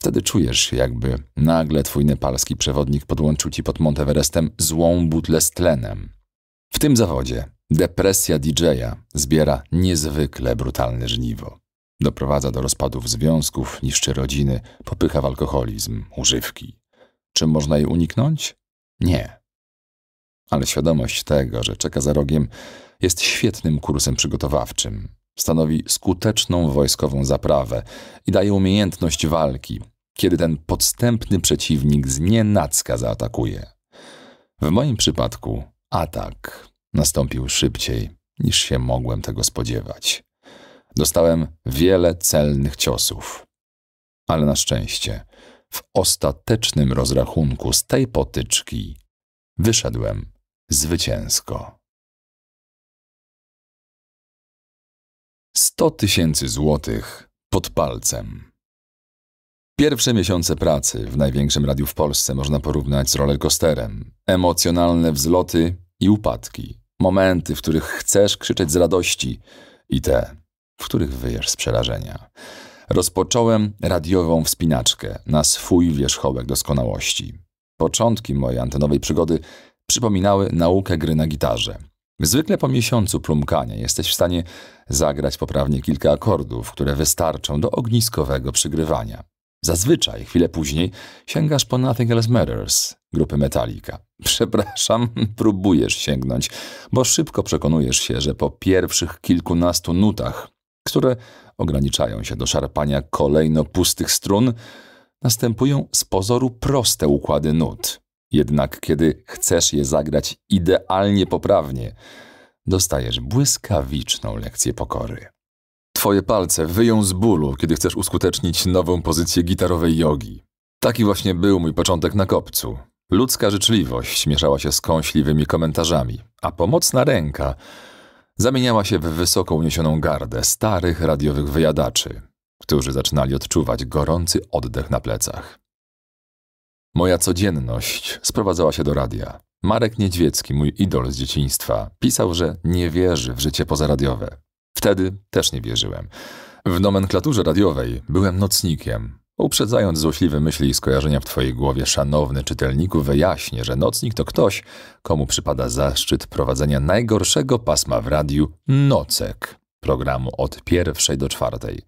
Wtedy czujesz się, jakby nagle twój nepalski przewodnik podłączył ci pod Monteverestem złą butlę z tlenem. W tym zawodzie depresja DJ-a zbiera niezwykle brutalne żniwo. Doprowadza do rozpadów związków, niszczy rodziny, popycha w alkoholizm, używki. Czy można jej uniknąć? Nie. Ale świadomość tego, że czeka za rogiem, jest świetnym kursem przygotowawczym. Stanowi skuteczną wojskową zaprawę i daje umiejętność walki, kiedy ten podstępny przeciwnik z nienacka zaatakuje. W moim przypadku atak nastąpił szybciej, niż się mogłem tego spodziewać. Dostałem wiele celnych ciosów. Ale na szczęście, w ostatecznym rozrachunku z tej potyczki wyszedłem zwycięsko. 100 tysięcy złotych pod palcem. Pierwsze miesiące pracy w największym radiu w Polsce można porównać z rollercoasterem. Emocjonalne wzloty i upadki. Momenty, w których chcesz krzyczeć z radości i te, w których wyjesz z przerażenia. Rozpocząłem radiową wspinaczkę na swój wierzchołek doskonałości. Początki mojej antenowej przygody przypominały naukę gry na gitarze. Zwykle po miesiącu plumkania jesteś w stanie zagrać poprawnie kilka akordów, które wystarczą do ogniskowego przygrywania. Zazwyczaj, chwilę później, sięgasz po Nothing Else Matters grupy Metallica. [LAUGHS] Przepraszam, próbujesz sięgnąć, bo szybko przekonujesz się, że po pierwszych kilkunastu nutach, które ograniczają się do szarpania kolejno pustych strun, następują z pozoru proste układy nut. Jednak kiedy chcesz je zagrać idealnie poprawnie, dostajesz błyskawiczną lekcję pokory. Twoje palce wyją z bólu, kiedy chcesz uskutecznić nową pozycję gitarowej jogi. Taki właśnie był mój początek na kopcu. Ludzka życzliwość mieszała się z kąśliwymi komentarzami, a pomocna ręka zamieniała się w wysoko uniesioną gardę starych radiowych wyjadaczy, którzy zaczynali odczuwać gorący oddech na plecach. Moja codzienność sprowadzała się do radia. Marek Niedźwiecki, mój idol z dzieciństwa, pisał, że nie wierzy w życie pozaradiowe. Wtedy też nie wierzyłem. W nomenklaturze radiowej byłem nocnikiem. Uprzedzając złośliwe myśli i skojarzenia w Twojej głowie, szanowny czytelniku, wyjaśnię, że nocnik to ktoś, komu przypada zaszczyt prowadzenia najgorszego pasma w radiu nocek programu od pierwszej do czwartej.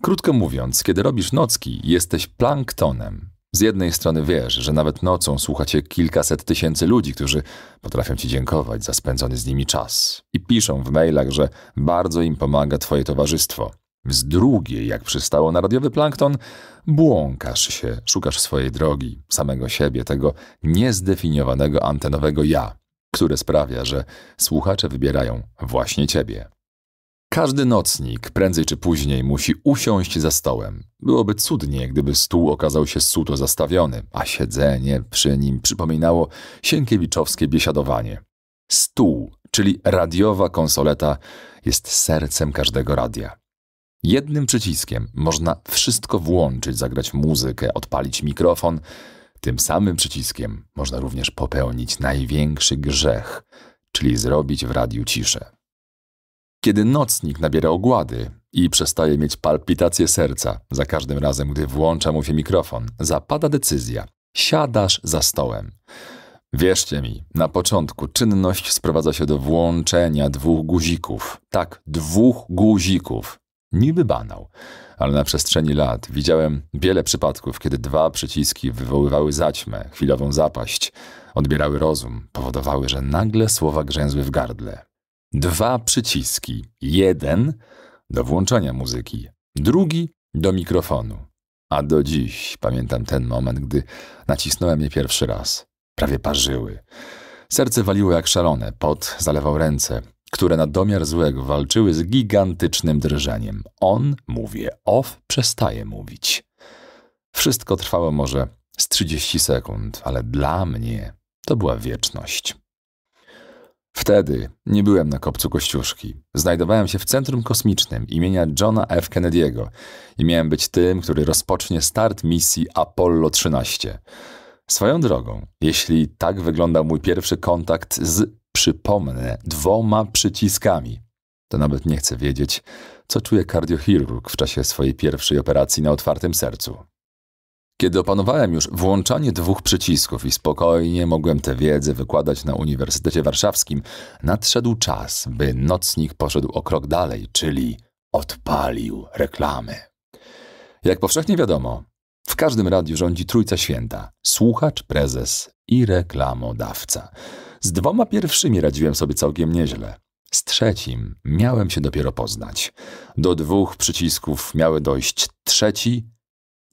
Krótko mówiąc, kiedy robisz nocki, jesteś planktonem. Z jednej strony wiesz, że nawet nocą słuchacie kilkaset tysięcy ludzi, którzy potrafią ci dziękować za spędzony z nimi czas i piszą w mailach, że bardzo im pomaga twoje towarzystwo. Z drugiej, jak przystało na radiowy plankton, błąkasz się, szukasz swojej drogi, samego siebie, tego niezdefiniowanego antenowego ja, które sprawia, że słuchacze wybierają właśnie ciebie. Każdy nocnik, prędzej czy później, musi usiąść za stołem. Byłoby cudnie, gdyby stół okazał się suto zastawiony, a siedzenie przy nim przypominało sienkiewiczowskie biesiadowanie. Stół, czyli radiowa konsoleta, jest sercem każdego radia. Jednym przyciskiem można wszystko włączyć, zagrać muzykę, odpalić mikrofon. Tym samym przyciskiem można również popełnić największy grzech, czyli zrobić w radiu ciszę kiedy nocnik nabiera ogłady i przestaje mieć palpitacje serca za każdym razem, gdy włącza mu się mikrofon, zapada decyzja. Siadasz za stołem. Wierzcie mi, na początku czynność sprowadza się do włączenia dwóch guzików. Tak, dwóch guzików. Niby banał, ale na przestrzeni lat widziałem wiele przypadków, kiedy dwa przyciski wywoływały zaćmę, chwilową zapaść, odbierały rozum, powodowały, że nagle słowa grzęzły w gardle. Dwa przyciski. Jeden do włączenia muzyki, drugi do mikrofonu. A do dziś pamiętam ten moment, gdy nacisnąłem je pierwszy raz. Prawie parzyły. Serce waliło jak szalone, pot zalewał ręce, które na domiar złego walczyły z gigantycznym drżeniem. On, mówię, off, przestaje mówić. Wszystko trwało może z 30 sekund, ale dla mnie to była wieczność. Wtedy nie byłem na kopcu Kościuszki. Znajdowałem się w Centrum Kosmicznym imienia Johna F. Kennedy'ego i miałem być tym, który rozpocznie start misji Apollo 13. Swoją drogą, jeśli tak wyglądał mój pierwszy kontakt z, przypomnę, dwoma przyciskami, to nawet nie chcę wiedzieć, co czuje kardiochirurg w czasie swojej pierwszej operacji na otwartym sercu. Kiedy opanowałem już włączanie dwóch przycisków i spokojnie mogłem tę wiedzę wykładać na Uniwersytecie Warszawskim, nadszedł czas, by nocnik poszedł o krok dalej, czyli odpalił reklamy. Jak powszechnie wiadomo, w każdym radiu rządzi Trójca Święta: słuchacz, prezes i reklamodawca. Z dwoma pierwszymi radziłem sobie całkiem nieźle. Z trzecim miałem się dopiero poznać. Do dwóch przycisków miały dojść trzeci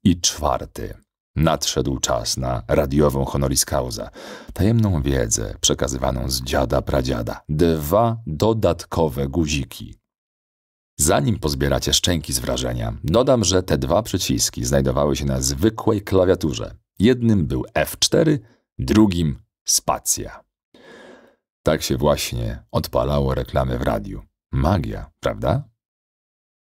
i czwarty. Nadszedł czas na radiową honoris causa, tajemną wiedzę przekazywaną z dziada pradziada. Dwa dodatkowe guziki. Zanim pozbieracie szczęki z wrażenia, dodam, że te dwa przyciski znajdowały się na zwykłej klawiaturze. Jednym był F4, drugim spacja. Tak się właśnie odpalało reklamy w radiu. Magia, prawda?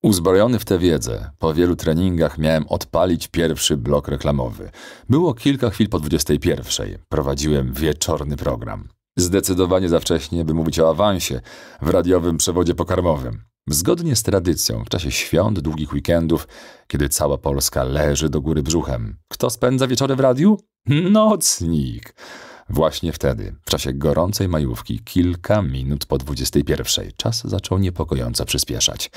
Uzbrojony w tę wiedzę, po wielu treningach miałem odpalić pierwszy blok reklamowy. Było kilka chwil po 21. Prowadziłem wieczorny program. Zdecydowanie za wcześnie, by mówić o awansie w radiowym przewodzie pokarmowym. Zgodnie z tradycją, w czasie świąt, długich weekendów, kiedy cała Polska leży do góry brzuchem. Kto spędza wieczory w radiu? Nocnik. Właśnie wtedy, w czasie gorącej majówki, kilka minut po 21, czas zaczął niepokojąco przyspieszać.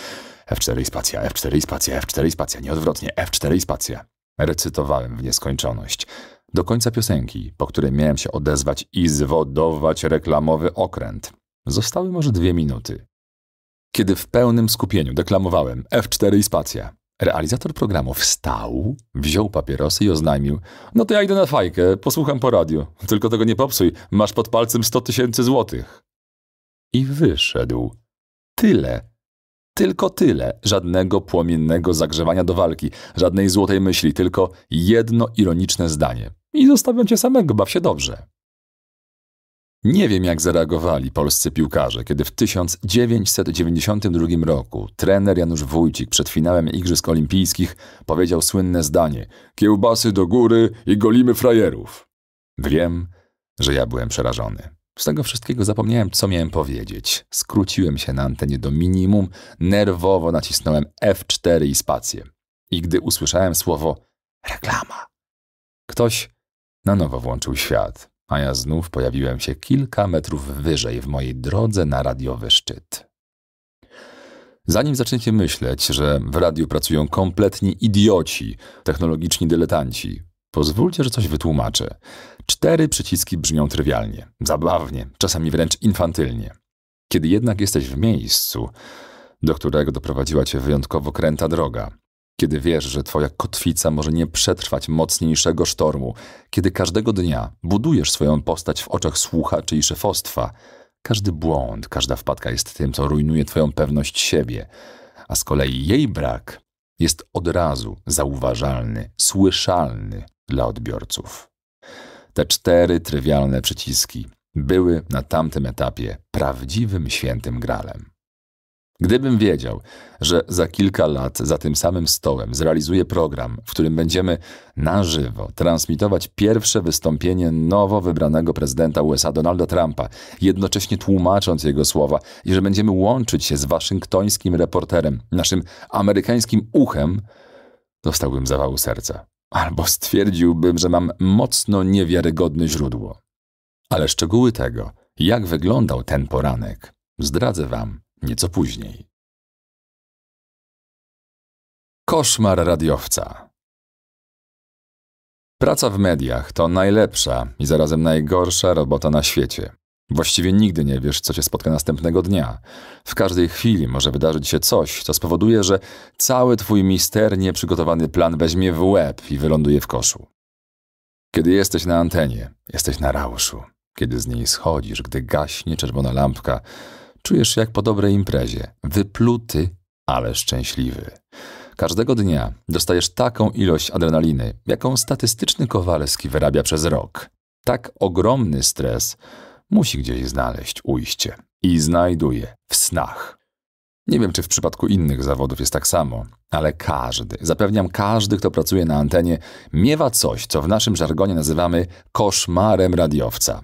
F4 i spacja, F4 i spacja, F4 i spacja, nieodwrotnie, F4 i spacja. Recytowałem w nieskończoność. Do końca piosenki, po której miałem się odezwać i zwodować reklamowy okręt. Zostały może dwie minuty. Kiedy w pełnym skupieniu deklamowałem F4 i spacja, Realizator programu wstał, wziął papierosy i oznajmił: No to ja idę na fajkę, posłucham po radiu. Tylko tego nie popsuj, masz pod palcem 100 tysięcy złotych. I wyszedł. Tyle. Tylko tyle. Żadnego płomiennego zagrzewania do walki, żadnej złotej myśli, tylko jedno ironiczne zdanie. I zostawiam cię samego, baw się dobrze. Nie wiem, jak zareagowali polscy piłkarze, kiedy w 1992 roku trener Janusz Wójcik przed finałem Igrzysk Olimpijskich powiedział słynne zdanie: Kiełbasy do góry i golimy frajerów. Wiem, że ja byłem przerażony. Z tego wszystkiego zapomniałem, co miałem powiedzieć. Skróciłem się na antenie do minimum, nerwowo nacisnąłem F4 i spację. I gdy usłyszałem słowo reklama, ktoś na nowo włączył świat a ja znów pojawiłem się kilka metrów wyżej w mojej drodze na radiowy szczyt. Zanim zaczniecie myśleć, że w radiu pracują kompletni idioci, technologiczni dyletanci, pozwólcie, że coś wytłumaczę. Cztery przyciski brzmią trywialnie, zabawnie, czasami wręcz infantylnie. Kiedy jednak jesteś w miejscu, do którego doprowadziła cię wyjątkowo kręta droga, kiedy wiesz, że twoja kotwica może nie przetrwać mocniejszego sztormu, kiedy każdego dnia budujesz swoją postać w oczach słuchaczy i szefostwa, każdy błąd, każda wpadka jest tym, co rujnuje twoją pewność siebie, a z kolei jej brak jest od razu zauważalny, słyszalny dla odbiorców. Te cztery trywialne przyciski były na tamtym etapie prawdziwym świętym gralem. Gdybym wiedział, że za kilka lat za tym samym stołem zrealizuję program, w którym będziemy na żywo transmitować pierwsze wystąpienie nowo wybranego prezydenta USA Donalda Trumpa, jednocześnie tłumacząc jego słowa i że będziemy łączyć się z waszyngtońskim reporterem, naszym amerykańskim uchem, dostałbym zawału serca. Albo stwierdziłbym, że mam mocno niewiarygodne źródło. Ale szczegóły tego, jak wyglądał ten poranek, zdradzę wam nieco później. Koszmar radiowca. Praca w mediach to najlepsza i zarazem najgorsza robota na świecie. Właściwie nigdy nie wiesz, co cię spotka następnego dnia. W każdej chwili może wydarzyć się coś, co spowoduje, że cały twój misternie przygotowany plan weźmie w łeb i wyląduje w koszu. Kiedy jesteś na antenie, jesteś na rauszu. Kiedy z niej schodzisz, gdy gaśnie czerwona lampka, Czujesz się jak po dobrej imprezie, wypluty, ale szczęśliwy. Każdego dnia dostajesz taką ilość adrenaliny, jaką statystyczny Kowalski wyrabia przez rok. Tak ogromny stres musi gdzieś znaleźć ujście i znajduje w snach. Nie wiem, czy w przypadku innych zawodów jest tak samo, ale każdy, zapewniam każdy, kto pracuje na antenie, miewa coś, co w naszym żargonie nazywamy koszmarem radiowca.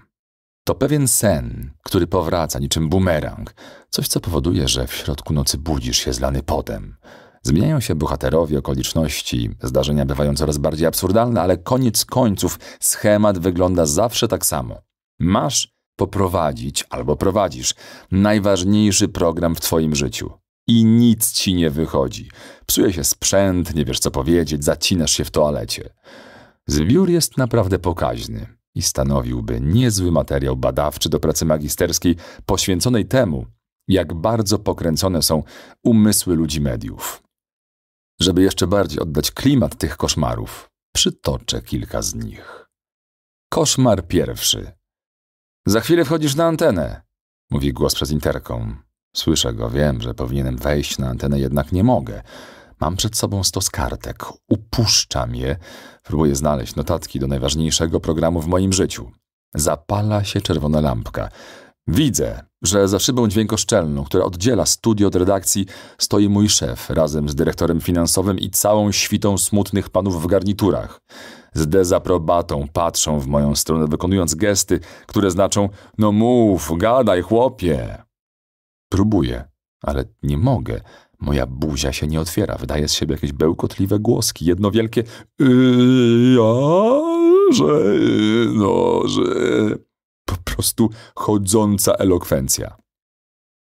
To pewien sen, który powraca niczym bumerang, coś co powoduje, że w środku nocy budzisz się zlany potem. Zmieniają się bohaterowie, okoliczności, zdarzenia bywają coraz bardziej absurdalne, ale koniec końców schemat wygląda zawsze tak samo. Masz poprowadzić albo prowadzisz najważniejszy program w twoim życiu. I nic ci nie wychodzi. Psuje się sprzęt, nie wiesz co powiedzieć, zacinasz się w toalecie. Zbiór jest naprawdę pokaźny i stanowiłby niezły materiał badawczy do pracy magisterskiej poświęconej temu, jak bardzo pokręcone są umysły ludzi mediów. Żeby jeszcze bardziej oddać klimat tych koszmarów, przytoczę kilka z nich. Koszmar pierwszy. Za chwilę wchodzisz na antenę, mówi głos przez interkom. Słyszę go, wiem, że powinienem wejść na antenę, jednak nie mogę. Mam przed sobą stos kartek, upuszczam je, próbuję znaleźć notatki do najważniejszego programu w moim życiu. Zapala się czerwona lampka. Widzę, że za szybą dźwiękoszczelną, która oddziela studio od redakcji, stoi mój szef razem z dyrektorem finansowym i całą świtą smutnych panów w garniturach. Z dezaprobatą patrzą w moją stronę, wykonując gesty, które znaczą: No mów, gadaj, chłopie. Próbuję, ale nie mogę. Moja buzia się nie otwiera, wydaje z siebie jakieś bełkotliwe głoski, jedno wielkie yy, ja, że, no, że... Po prostu chodząca elokwencja.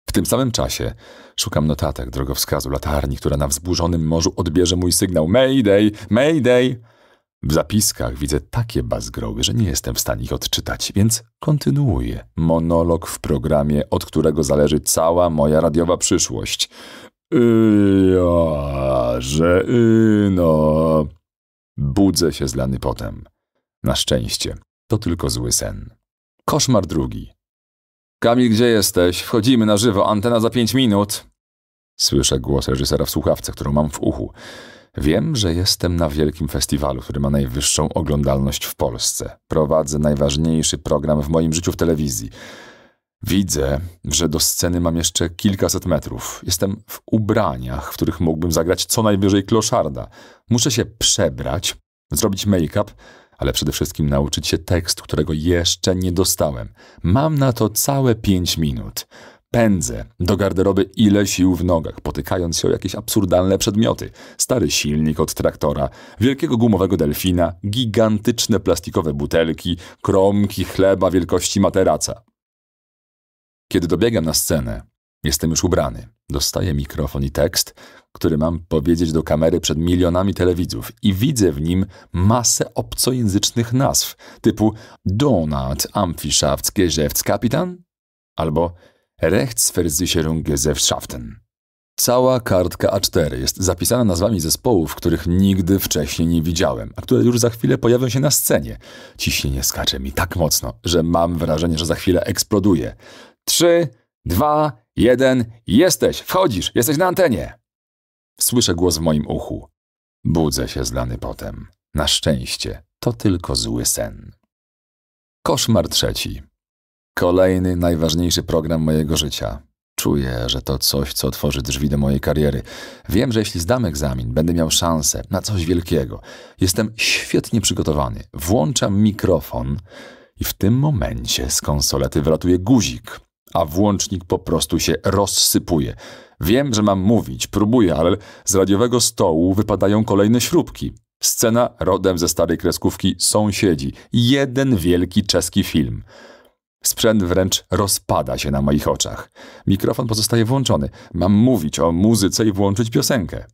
W tym samym czasie szukam notatek drogowskazu latarni, która na wzburzonym morzu odbierze mój sygnał Mayday, Mayday! W zapiskach widzę takie bazgroły, że nie jestem w stanie ich odczytać, więc kontynuuję monolog w programie, od którego zależy cała moja radiowa przyszłość ja, że no. Budzę się zlany potem. Na szczęście, to tylko zły sen. Koszmar drugi. Kamil, gdzie jesteś? Wchodzimy na żywo, antena za pięć minut. Słyszę głos reżysera w słuchawce, którą mam w uchu. Wiem, że jestem na wielkim festiwalu, który ma najwyższą oglądalność w Polsce. Prowadzę najważniejszy program w moim życiu w telewizji. Widzę, że do sceny mam jeszcze kilkaset metrów. Jestem w ubraniach, w których mógłbym zagrać co najwyżej kloszarda. Muszę się przebrać, zrobić make-up, ale przede wszystkim nauczyć się tekstu, którego jeszcze nie dostałem. Mam na to całe pięć minut. Pędzę do garderoby ile sił w nogach, potykając się o jakieś absurdalne przedmioty. Stary silnik od traktora, wielkiego gumowego delfina, gigantyczne plastikowe butelki, kromki chleba wielkości materaca. Kiedy dobiegam na scenę, jestem już ubrany. Dostaję mikrofon i tekst, który mam powiedzieć do kamery przed milionami telewidzów i widzę w nim masę obcojęzycznych nazw typu Donut, Amfischaft, Geschäftskapitan albo Rechtsversicherung Gesellschaften. Cała kartka A4 jest zapisana nazwami zespołów, których nigdy wcześniej nie widziałem, a które już za chwilę pojawią się na scenie. Ciśnienie skacze mi tak mocno, że mam wrażenie, że za chwilę eksploduje. Trzy, dwa, jeden, jesteś, wchodzisz, jesteś na antenie. Słyszę głos w moim uchu. Budzę się zlany potem. Na szczęście, to tylko zły sen. Koszmar trzeci. Kolejny, najważniejszy program mojego życia. Czuję, że to coś, co otworzy drzwi do mojej kariery. Wiem, że jeśli zdam egzamin, będę miał szansę na coś wielkiego. Jestem świetnie przygotowany. Włączam mikrofon i w tym momencie z konsolety wylatuje guzik a włącznik po prostu się rozsypuje. Wiem, że mam mówić, próbuję, ale z radiowego stołu wypadają kolejne śrubki. Scena rodem ze starej kreskówki Sąsiedzi. Jeden wielki czeski film. Sprzęt wręcz rozpada się na moich oczach. Mikrofon pozostaje włączony. Mam mówić o muzyce i włączyć piosenkę.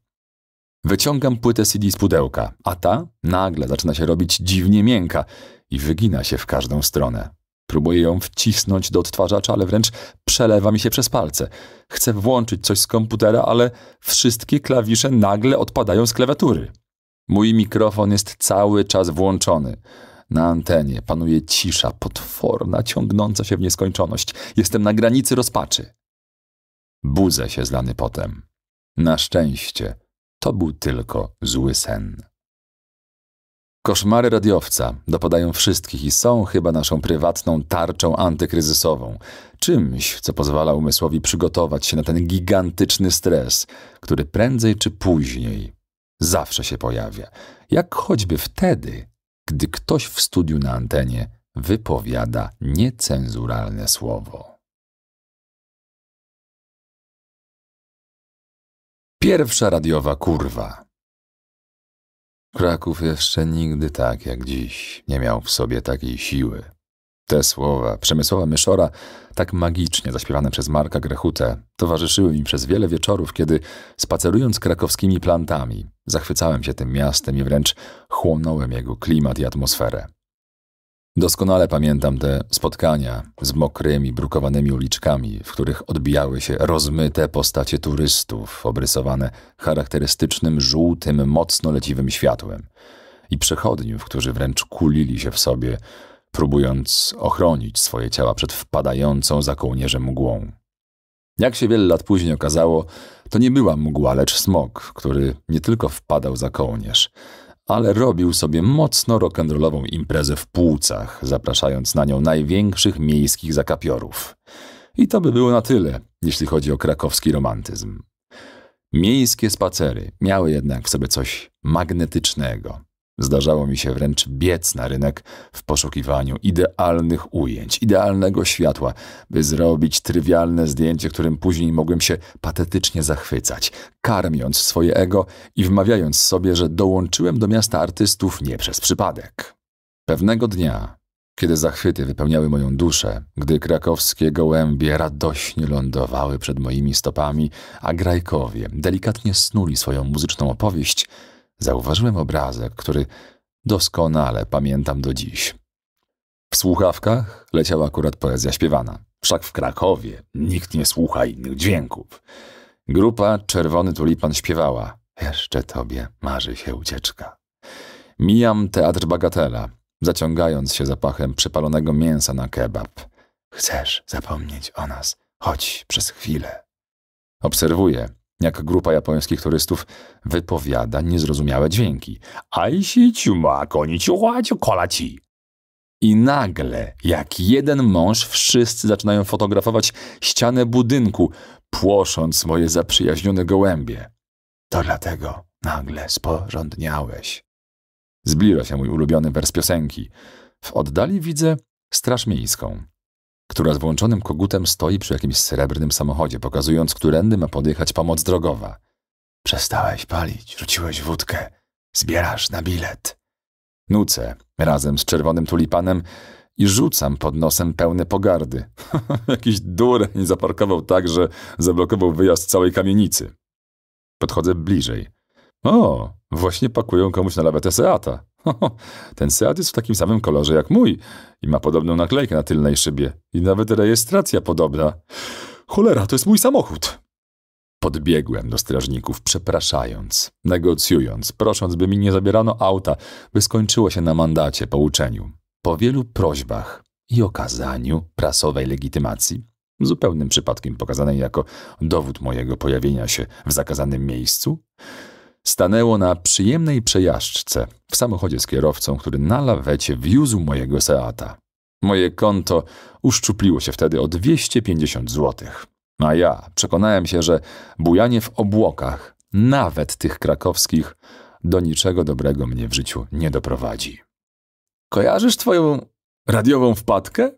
Wyciągam płytę CD z pudełka, a ta nagle zaczyna się robić dziwnie miękka i wygina się w każdą stronę. Próbuję ją wcisnąć do odtwarzacza, ale wręcz przelewa mi się przez palce. Chcę włączyć coś z komputera, ale wszystkie klawisze nagle odpadają z klawiatury. Mój mikrofon jest cały czas włączony. Na antenie panuje cisza potworna, ciągnąca się w nieskończoność. Jestem na granicy rozpaczy. Budzę się zlany potem. Na szczęście to był tylko zły sen. Koszmary radiowca dopadają wszystkich i są chyba naszą prywatną tarczą antykryzysową. Czymś, co pozwala umysłowi przygotować się na ten gigantyczny stres, który prędzej czy później zawsze się pojawia. Jak choćby wtedy, gdy ktoś w studiu na antenie wypowiada niecenzuralne słowo. Pierwsza radiowa kurwa. Kraków jeszcze nigdy tak jak dziś nie miał w sobie takiej siły. Te słowa przemysłowa Myszora, tak magicznie zaśpiewane przez Marka Grechutę, towarzyszyły mi przez wiele wieczorów, kiedy spacerując krakowskimi plantami, zachwycałem się tym miastem i wręcz chłonąłem jego klimat i atmosferę. Doskonale pamiętam te spotkania z mokrymi, brukowanymi uliczkami, w których odbijały się rozmyte postacie turystów, obrysowane charakterystycznym żółtym, mocno leciwym światłem, i przechodniów, którzy wręcz kulili się w sobie, próbując ochronić swoje ciała przed wpadającą za kołnierze mgłą. Jak się wiele lat później okazało, to nie była mgła, lecz smog, który nie tylko wpadał za kołnierz – ale robił sobie mocno rock'n'rollową imprezę w Płucach, zapraszając na nią największych miejskich zakapiorów. I to by było na tyle, jeśli chodzi o krakowski romantyzm. Miejskie spacery miały jednak w sobie coś magnetycznego. Zdarzało mi się wręcz biec na rynek w poszukiwaniu idealnych ujęć, idealnego światła, by zrobić trywialne zdjęcie, którym później mogłem się patetycznie zachwycać, karmiąc swoje ego i wmawiając sobie, że dołączyłem do miasta artystów nie przez przypadek. Pewnego dnia, kiedy zachwyty wypełniały moją duszę, gdy krakowskie gołębie radośnie lądowały przed moimi stopami, a grajkowie delikatnie snuli swoją muzyczną opowieść – zauważyłem obrazek, który doskonale pamiętam do dziś. W słuchawkach leciała akurat poezja śpiewana. Wszak w Krakowie nikt nie słucha innych dźwięków. Grupa Czerwony Tulipan śpiewała Jeszcze tobie marzy się ucieczka. Mijam teatr Bagatela, zaciągając się zapachem przepalonego mięsa na kebab. Chcesz zapomnieć o nas, choć przez chwilę. Obserwuję, jak grupa japońskich turystów wypowiada niezrozumiałe dźwięki. kolaci. I nagle, jak jeden mąż, wszyscy zaczynają fotografować ścianę budynku, płosząc moje zaprzyjaźnione gołębie. To dlatego nagle sporządniałeś. Zbliża się mój ulubiony wers piosenki. W oddali widzę straż miejską która z włączonym kogutem stoi przy jakimś srebrnym samochodzie, pokazując, którędy ma podjechać pomoc drogowa. Przestałeś palić, rzuciłeś wódkę, zbierasz na bilet. Nucę razem z czerwonym tulipanem i rzucam pod nosem pełne pogardy. [LAUGHS] Jakiś dureń zaparkował tak, że zablokował wyjazd całej kamienicy. Podchodzę bliżej. O, właśnie pakują komuś na lawetę Seata. [LAUGHS] ten Seat jest w takim samym kolorze jak mój i ma podobną naklejkę na tylnej szybie. I nawet rejestracja podobna. Cholera, to jest mój samochód. Podbiegłem do strażników, przepraszając, negocjując, prosząc, by mi nie zabierano auta, by skończyło się na mandacie po uczeniu. Po wielu prośbach i okazaniu prasowej legitymacji, zupełnym przypadkiem pokazanej jako dowód mojego pojawienia się w zakazanym miejscu, stanęło na przyjemnej przejażdżce w samochodzie z kierowcą, który na lawecie wiózł mojego Seata. Moje konto uszczupliło się wtedy o 250 zł. A ja przekonałem się, że bujanie w obłokach, nawet tych krakowskich, do niczego dobrego mnie w życiu nie doprowadzi. Kojarzysz twoją radiową wpadkę?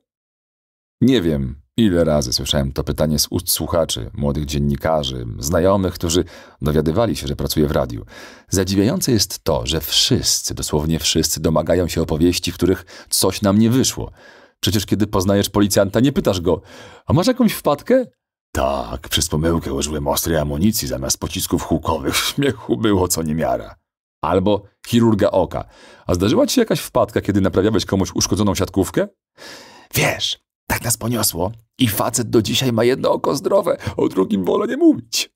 Nie wiem, Ile razy słyszałem to pytanie z ust słuchaczy, młodych dziennikarzy, znajomych, którzy dowiadywali się, że pracuję w radiu. Zadziwiające jest to, że wszyscy, dosłownie wszyscy, domagają się opowieści, w których coś nam nie wyszło. Przecież kiedy poznajesz policjanta, nie pytasz go, a masz jakąś wpadkę? Tak, przez pomyłkę użyłem ostrej amunicji zamiast pocisków hukowych. Śmiechu było co niemiara. Albo chirurga oka. A zdarzyła ci się jakaś wpadka, kiedy naprawiałeś komuś uszkodzoną siatkówkę? Wiesz, tak nas poniosło. I facet do dzisiaj ma jedno oko zdrowe, o drugim wolę nie mówić.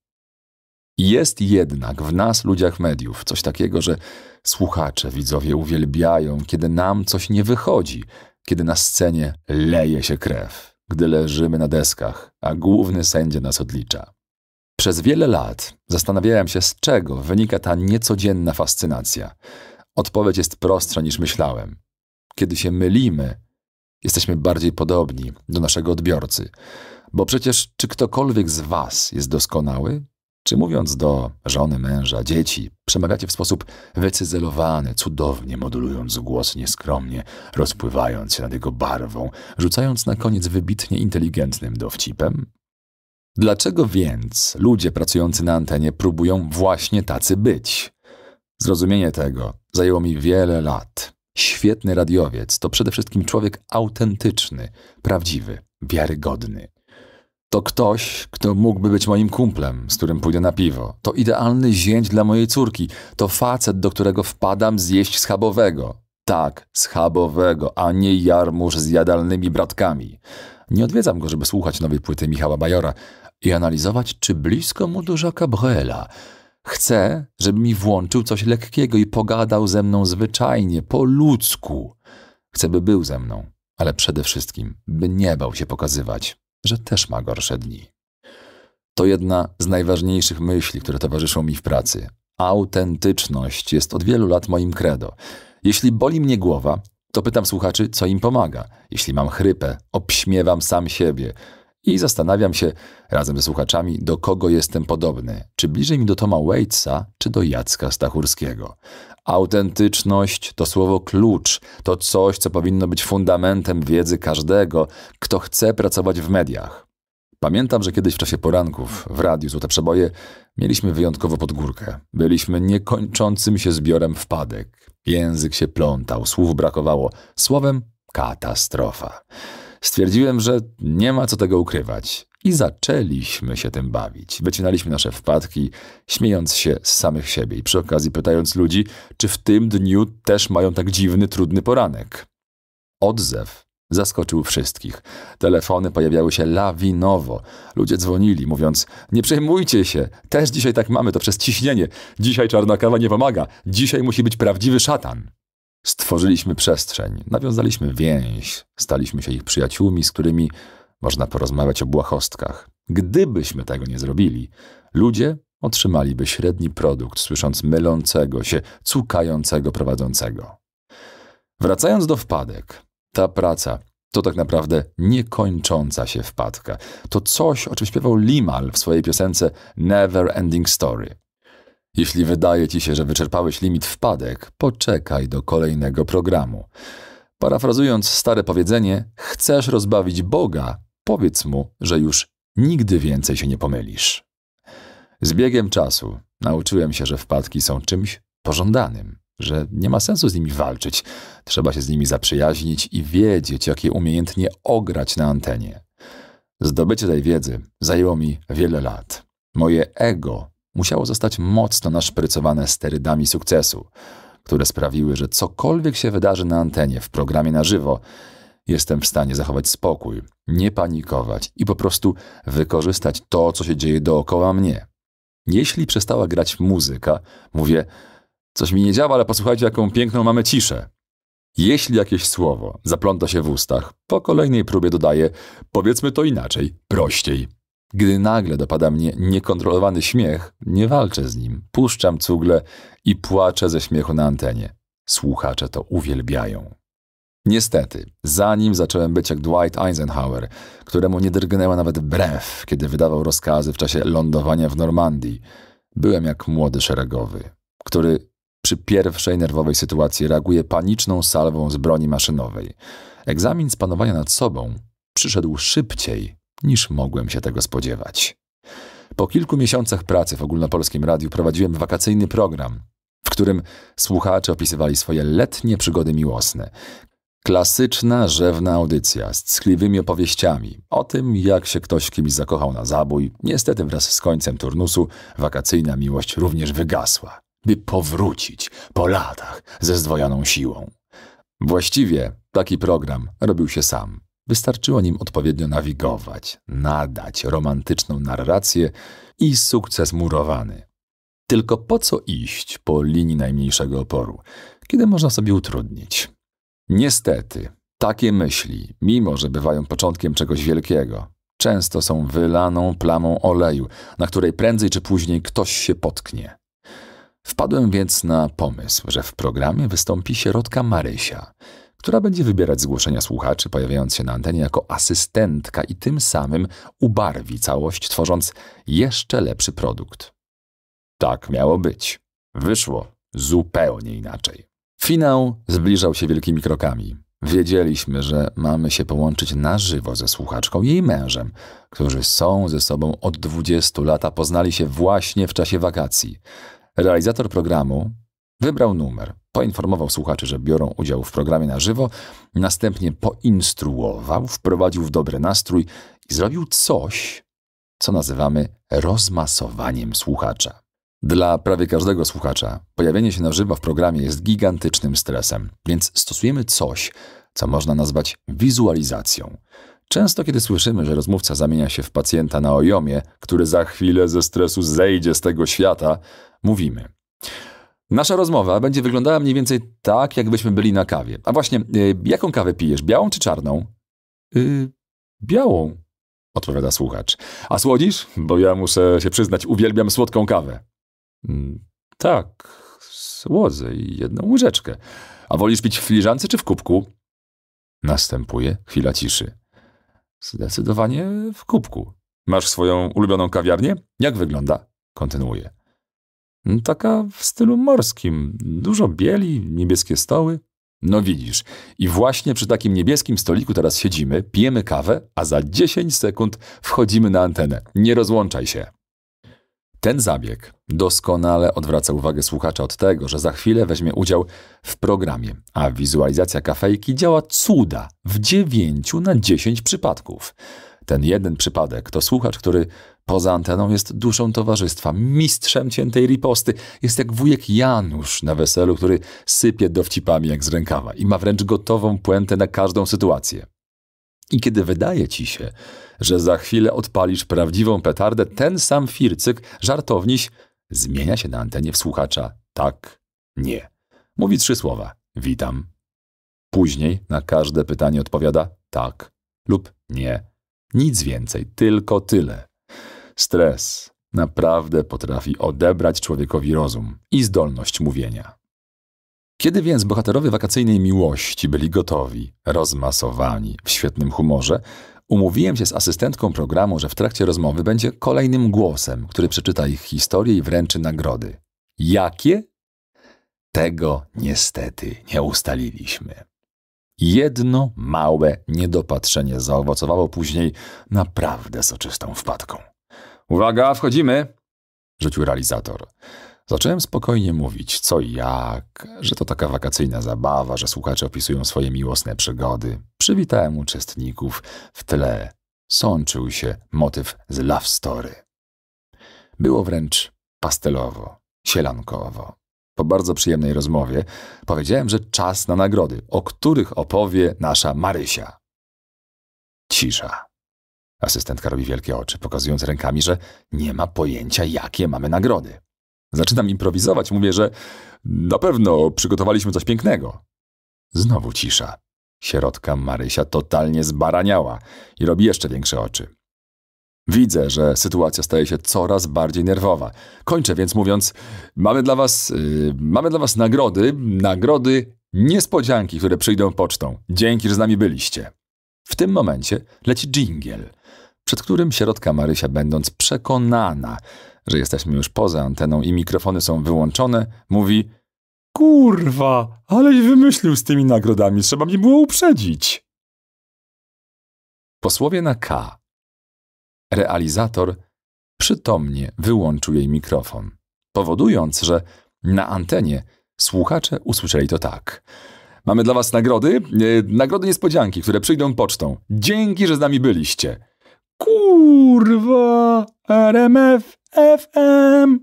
Jest jednak w nas, ludziach mediów, coś takiego, że słuchacze, widzowie uwielbiają, kiedy nam coś nie wychodzi, kiedy na scenie leje się krew, gdy leżymy na deskach, a główny sędzia nas odlicza. Przez wiele lat zastanawiałem się, z czego wynika ta niecodzienna fascynacja. Odpowiedź jest prostsza niż myślałem. Kiedy się mylimy, jesteśmy bardziej podobni do naszego odbiorcy. Bo przecież czy ktokolwiek z Was jest doskonały? Czy mówiąc do żony, męża, dzieci, przemawiacie w sposób wycyzelowany, cudownie modulując głos nieskromnie, rozpływając się nad jego barwą, rzucając na koniec wybitnie inteligentnym dowcipem? Dlaczego więc ludzie pracujący na antenie próbują właśnie tacy być? Zrozumienie tego zajęło mi wiele lat. Świetny radiowiec to przede wszystkim człowiek autentyczny, prawdziwy, wiarygodny. To ktoś, kto mógłby być moim kumplem, z którym pójdę na piwo. To idealny zięć dla mojej córki. To facet, do którego wpadam zjeść schabowego. Tak, schabowego, a nie jarmuż z jadalnymi bratkami. Nie odwiedzam go, żeby słuchać nowej płyty Michała Bajora i analizować, czy blisko mu do Jacques'a Chcę, żeby mi włączył coś lekkiego i pogadał ze mną zwyczajnie, po ludzku. Chcę, by był ze mną, ale przede wszystkim, by nie bał się pokazywać, że też ma gorsze dni. To jedna z najważniejszych myśli, które towarzyszą mi w pracy. Autentyczność jest od wielu lat moim credo. Jeśli boli mnie głowa, to pytam słuchaczy, co im pomaga. Jeśli mam chrypę, obśmiewam sam siebie. I zastanawiam się razem ze słuchaczami, do kogo jestem podobny. Czy bliżej mi do Toma Waitsa, czy do Jacka Stachurskiego. Autentyczność to słowo klucz, to coś, co powinno być fundamentem wiedzy każdego, kto chce pracować w mediach. Pamiętam, że kiedyś w czasie poranków w radiu Złote Przeboje mieliśmy wyjątkowo podgórkę. Byliśmy niekończącym się zbiorem wpadek. Język się plątał, słów brakowało. Słowem katastrofa. Stwierdziłem, że nie ma co tego ukrywać. I zaczęliśmy się tym bawić. Wycinaliśmy nasze wpadki, śmiejąc się z samych siebie i przy okazji pytając ludzi, czy w tym dniu też mają tak dziwny, trudny poranek. Odzew zaskoczył wszystkich. Telefony pojawiały się lawinowo. Ludzie dzwonili, mówiąc: Nie przejmujcie się, też dzisiaj tak mamy, to przez ciśnienie. Dzisiaj czarna kawa nie pomaga, dzisiaj musi być prawdziwy szatan. Stworzyliśmy przestrzeń, nawiązaliśmy więź, staliśmy się ich przyjaciółmi, z którymi można porozmawiać o błahostkach. Gdybyśmy tego nie zrobili, ludzie otrzymaliby średni produkt, słysząc mylącego się, cukającego prowadzącego. Wracając do wpadek, ta praca to tak naprawdę niekończąca się wpadka. To coś, o czym śpiewał Limal w swojej piosence Never Ending Story. Jeśli wydaje ci się, że wyczerpałeś limit wpadek, poczekaj do kolejnego programu. Parafrazując stare powiedzenie, chcesz rozbawić Boga, powiedz mu, że już nigdy więcej się nie pomylisz. Z biegiem czasu nauczyłem się, że wpadki są czymś pożądanym, że nie ma sensu z nimi walczyć, trzeba się z nimi zaprzyjaźnić i wiedzieć, jak je umiejętnie ograć na antenie. Zdobycie tej wiedzy zajęło mi wiele lat. Moje ego musiało zostać mocno naszprycowane sterydami sukcesu, które sprawiły, że cokolwiek się wydarzy na antenie w programie na żywo, jestem w stanie zachować spokój, nie panikować i po prostu wykorzystać to, co się dzieje dookoła mnie. Jeśli przestała grać muzyka, mówię: Coś mi nie działa, ale posłuchajcie, jaką piękną mamy ciszę. Jeśli jakieś słowo zapląta się w ustach, po kolejnej próbie dodaję: Powiedzmy to inaczej, prościej. Gdy nagle dopada mnie niekontrolowany śmiech, nie walczę z nim, puszczam cugle i płaczę ze śmiechu na antenie. Słuchacze to uwielbiają. Niestety, zanim zacząłem być jak Dwight Eisenhower, któremu nie drgnęła nawet brew, kiedy wydawał rozkazy w czasie lądowania w Normandii, byłem jak młody szeregowy, który przy pierwszej nerwowej sytuacji reaguje paniczną salwą z broni maszynowej. Egzamin z panowania nad sobą przyszedł szybciej niż mogłem się tego spodziewać. Po kilku miesiącach pracy w ogólnopolskim radiu prowadziłem wakacyjny program, w którym słuchacze opisywali swoje letnie przygody miłosne. Klasyczna, rzewna audycja z ckliwymi opowieściami o tym, jak się ktoś kimś zakochał na zabój. Niestety wraz z końcem turnusu wakacyjna miłość również wygasła, by powrócić po latach ze zdwojoną siłą. Właściwie taki program robił się sam. Wystarczyło nim odpowiednio nawigować, nadać romantyczną narrację i sukces murowany. Tylko po co iść po linii najmniejszego oporu, kiedy można sobie utrudnić? Niestety, takie myśli, mimo że bywają początkiem czegoś wielkiego, często są wylaną plamą oleju, na której prędzej czy później ktoś się potknie. Wpadłem więc na pomysł, że w programie wystąpi sierotka Marysia – która będzie wybierać zgłoszenia słuchaczy, pojawiając się na antenie jako asystentka i tym samym ubarwi całość, tworząc jeszcze lepszy produkt. Tak miało być. Wyszło zupełnie inaczej. Finał zbliżał się wielkimi krokami. Wiedzieliśmy, że mamy się połączyć na żywo ze słuchaczką i jej mężem, którzy są ze sobą od 20 lat, a poznali się właśnie w czasie wakacji. Realizator programu wybrał numer, poinformował słuchaczy, że biorą udział w programie na żywo, następnie poinstruował, wprowadził w dobry nastrój i zrobił coś, co nazywamy rozmasowaniem słuchacza. Dla prawie każdego słuchacza pojawienie się na żywo w programie jest gigantycznym stresem, więc stosujemy coś, co można nazwać wizualizacją. Często, kiedy słyszymy, że rozmówca zamienia się w pacjenta na ojomie, który za chwilę ze stresu zejdzie z tego świata, mówimy: Nasza rozmowa będzie wyglądała mniej więcej tak, jakbyśmy byli na kawie. A właśnie, y, jaką kawę pijesz, białą czy czarną? Y, białą, odpowiada słuchacz. A słodzisz? Bo ja muszę się przyznać, uwielbiam słodką kawę. Mm, tak, słodzę i jedną łyżeczkę. A wolisz pić w filiżance czy w kubku? Następuje chwila ciszy. Zdecydowanie w kubku. Masz swoją ulubioną kawiarnię? Jak wygląda? Kontynuuje. No, taka w stylu morskim. Dużo bieli, niebieskie stoły. No widzisz, i właśnie przy takim niebieskim stoliku teraz siedzimy, pijemy kawę, a za 10 sekund wchodzimy na antenę. Nie rozłączaj się. Ten zabieg doskonale odwraca uwagę słuchacza od tego, że za chwilę weźmie udział w programie, a wizualizacja kafejki działa cuda w 9 na 10 przypadków. Ten jeden przypadek to słuchacz, który Poza anteną jest duszą towarzystwa, mistrzem ciętej riposty. Jest jak wujek Janusz na weselu, który sypie dowcipami jak z rękawa i ma wręcz gotową puentę na każdą sytuację. I kiedy wydaje ci się, że za chwilę odpalisz prawdziwą petardę, ten sam fircyk, żartowniś, zmienia się na antenie w słuchacza tak, nie. Mówi trzy słowa: witam. Później na każde pytanie odpowiada tak lub nie. Nic więcej, tylko tyle. Stres naprawdę potrafi odebrać człowiekowi rozum i zdolność mówienia. Kiedy więc bohaterowie wakacyjnej miłości byli gotowi, rozmasowani, w świetnym humorze, umówiłem się z asystentką programu, że w trakcie rozmowy będzie kolejnym głosem, który przeczyta ich historię i wręczy nagrody. Jakie? Tego niestety nie ustaliliśmy. Jedno małe niedopatrzenie zaowocowało później naprawdę soczystą wpadką. Uwaga, wchodzimy! Rzucił realizator. Zacząłem spokojnie mówić, co i jak, że to taka wakacyjna zabawa, że słuchacze opisują swoje miłosne przygody. Przywitałem uczestników. W tle sączył się motyw z Love Story. Było wręcz pastelowo, sielankowo. Po bardzo przyjemnej rozmowie powiedziałem, że czas na nagrody, o których opowie nasza Marysia. Cisza. Asystentka robi wielkie oczy, pokazując rękami, że nie ma pojęcia, jakie mamy nagrody. Zaczynam improwizować, mówię, że na pewno przygotowaliśmy coś pięknego. Znowu cisza. Sierotka Marysia totalnie zbaraniała i robi jeszcze większe oczy. Widzę, że sytuacja staje się coraz bardziej nerwowa. Kończę więc mówiąc, mamy dla was, yy, mamy dla was nagrody, nagrody niespodzianki, które przyjdą pocztą. Dzięki, że z nami byliście. W tym momencie leci dżingiel – przed którym środka Marysia, będąc przekonana, że jesteśmy już poza anteną i mikrofony są wyłączone, mówi: Kurwa, aleś wymyślił z tymi nagrodami, trzeba mi było uprzedzić. Posłowie na K. Realizator przytomnie wyłączył jej mikrofon, powodując, że na antenie słuchacze usłyszeli to tak. Mamy dla Was nagrody, e, nagrody niespodzianki, które przyjdą pocztą. Dzięki, że z nami byliście. Kurwa! RMF FM!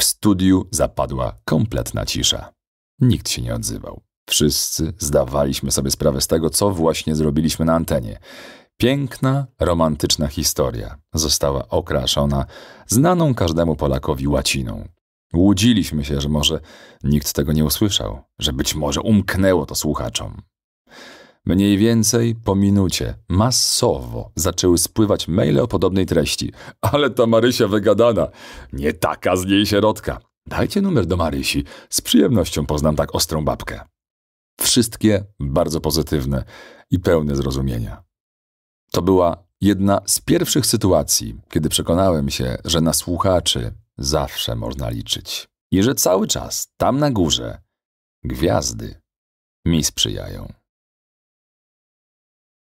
W studiu zapadła kompletna cisza. Nikt się nie odzywał. Wszyscy zdawaliśmy sobie sprawę z tego, co właśnie zrobiliśmy na antenie. Piękna, romantyczna historia została okraszona znaną każdemu Polakowi łaciną. Łudziliśmy się, że może nikt tego nie usłyszał, że być może umknęło to słuchaczom. Mniej więcej po minucie masowo zaczęły spływać maile o podobnej treści. Ale ta Marysia wygadana, nie taka z niej środka. Dajcie numer do Marysi, z przyjemnością poznam tak ostrą babkę. Wszystkie bardzo pozytywne i pełne zrozumienia. To była jedna z pierwszych sytuacji, kiedy przekonałem się, że na słuchaczy zawsze można liczyć i że cały czas tam na górze gwiazdy mi sprzyjają.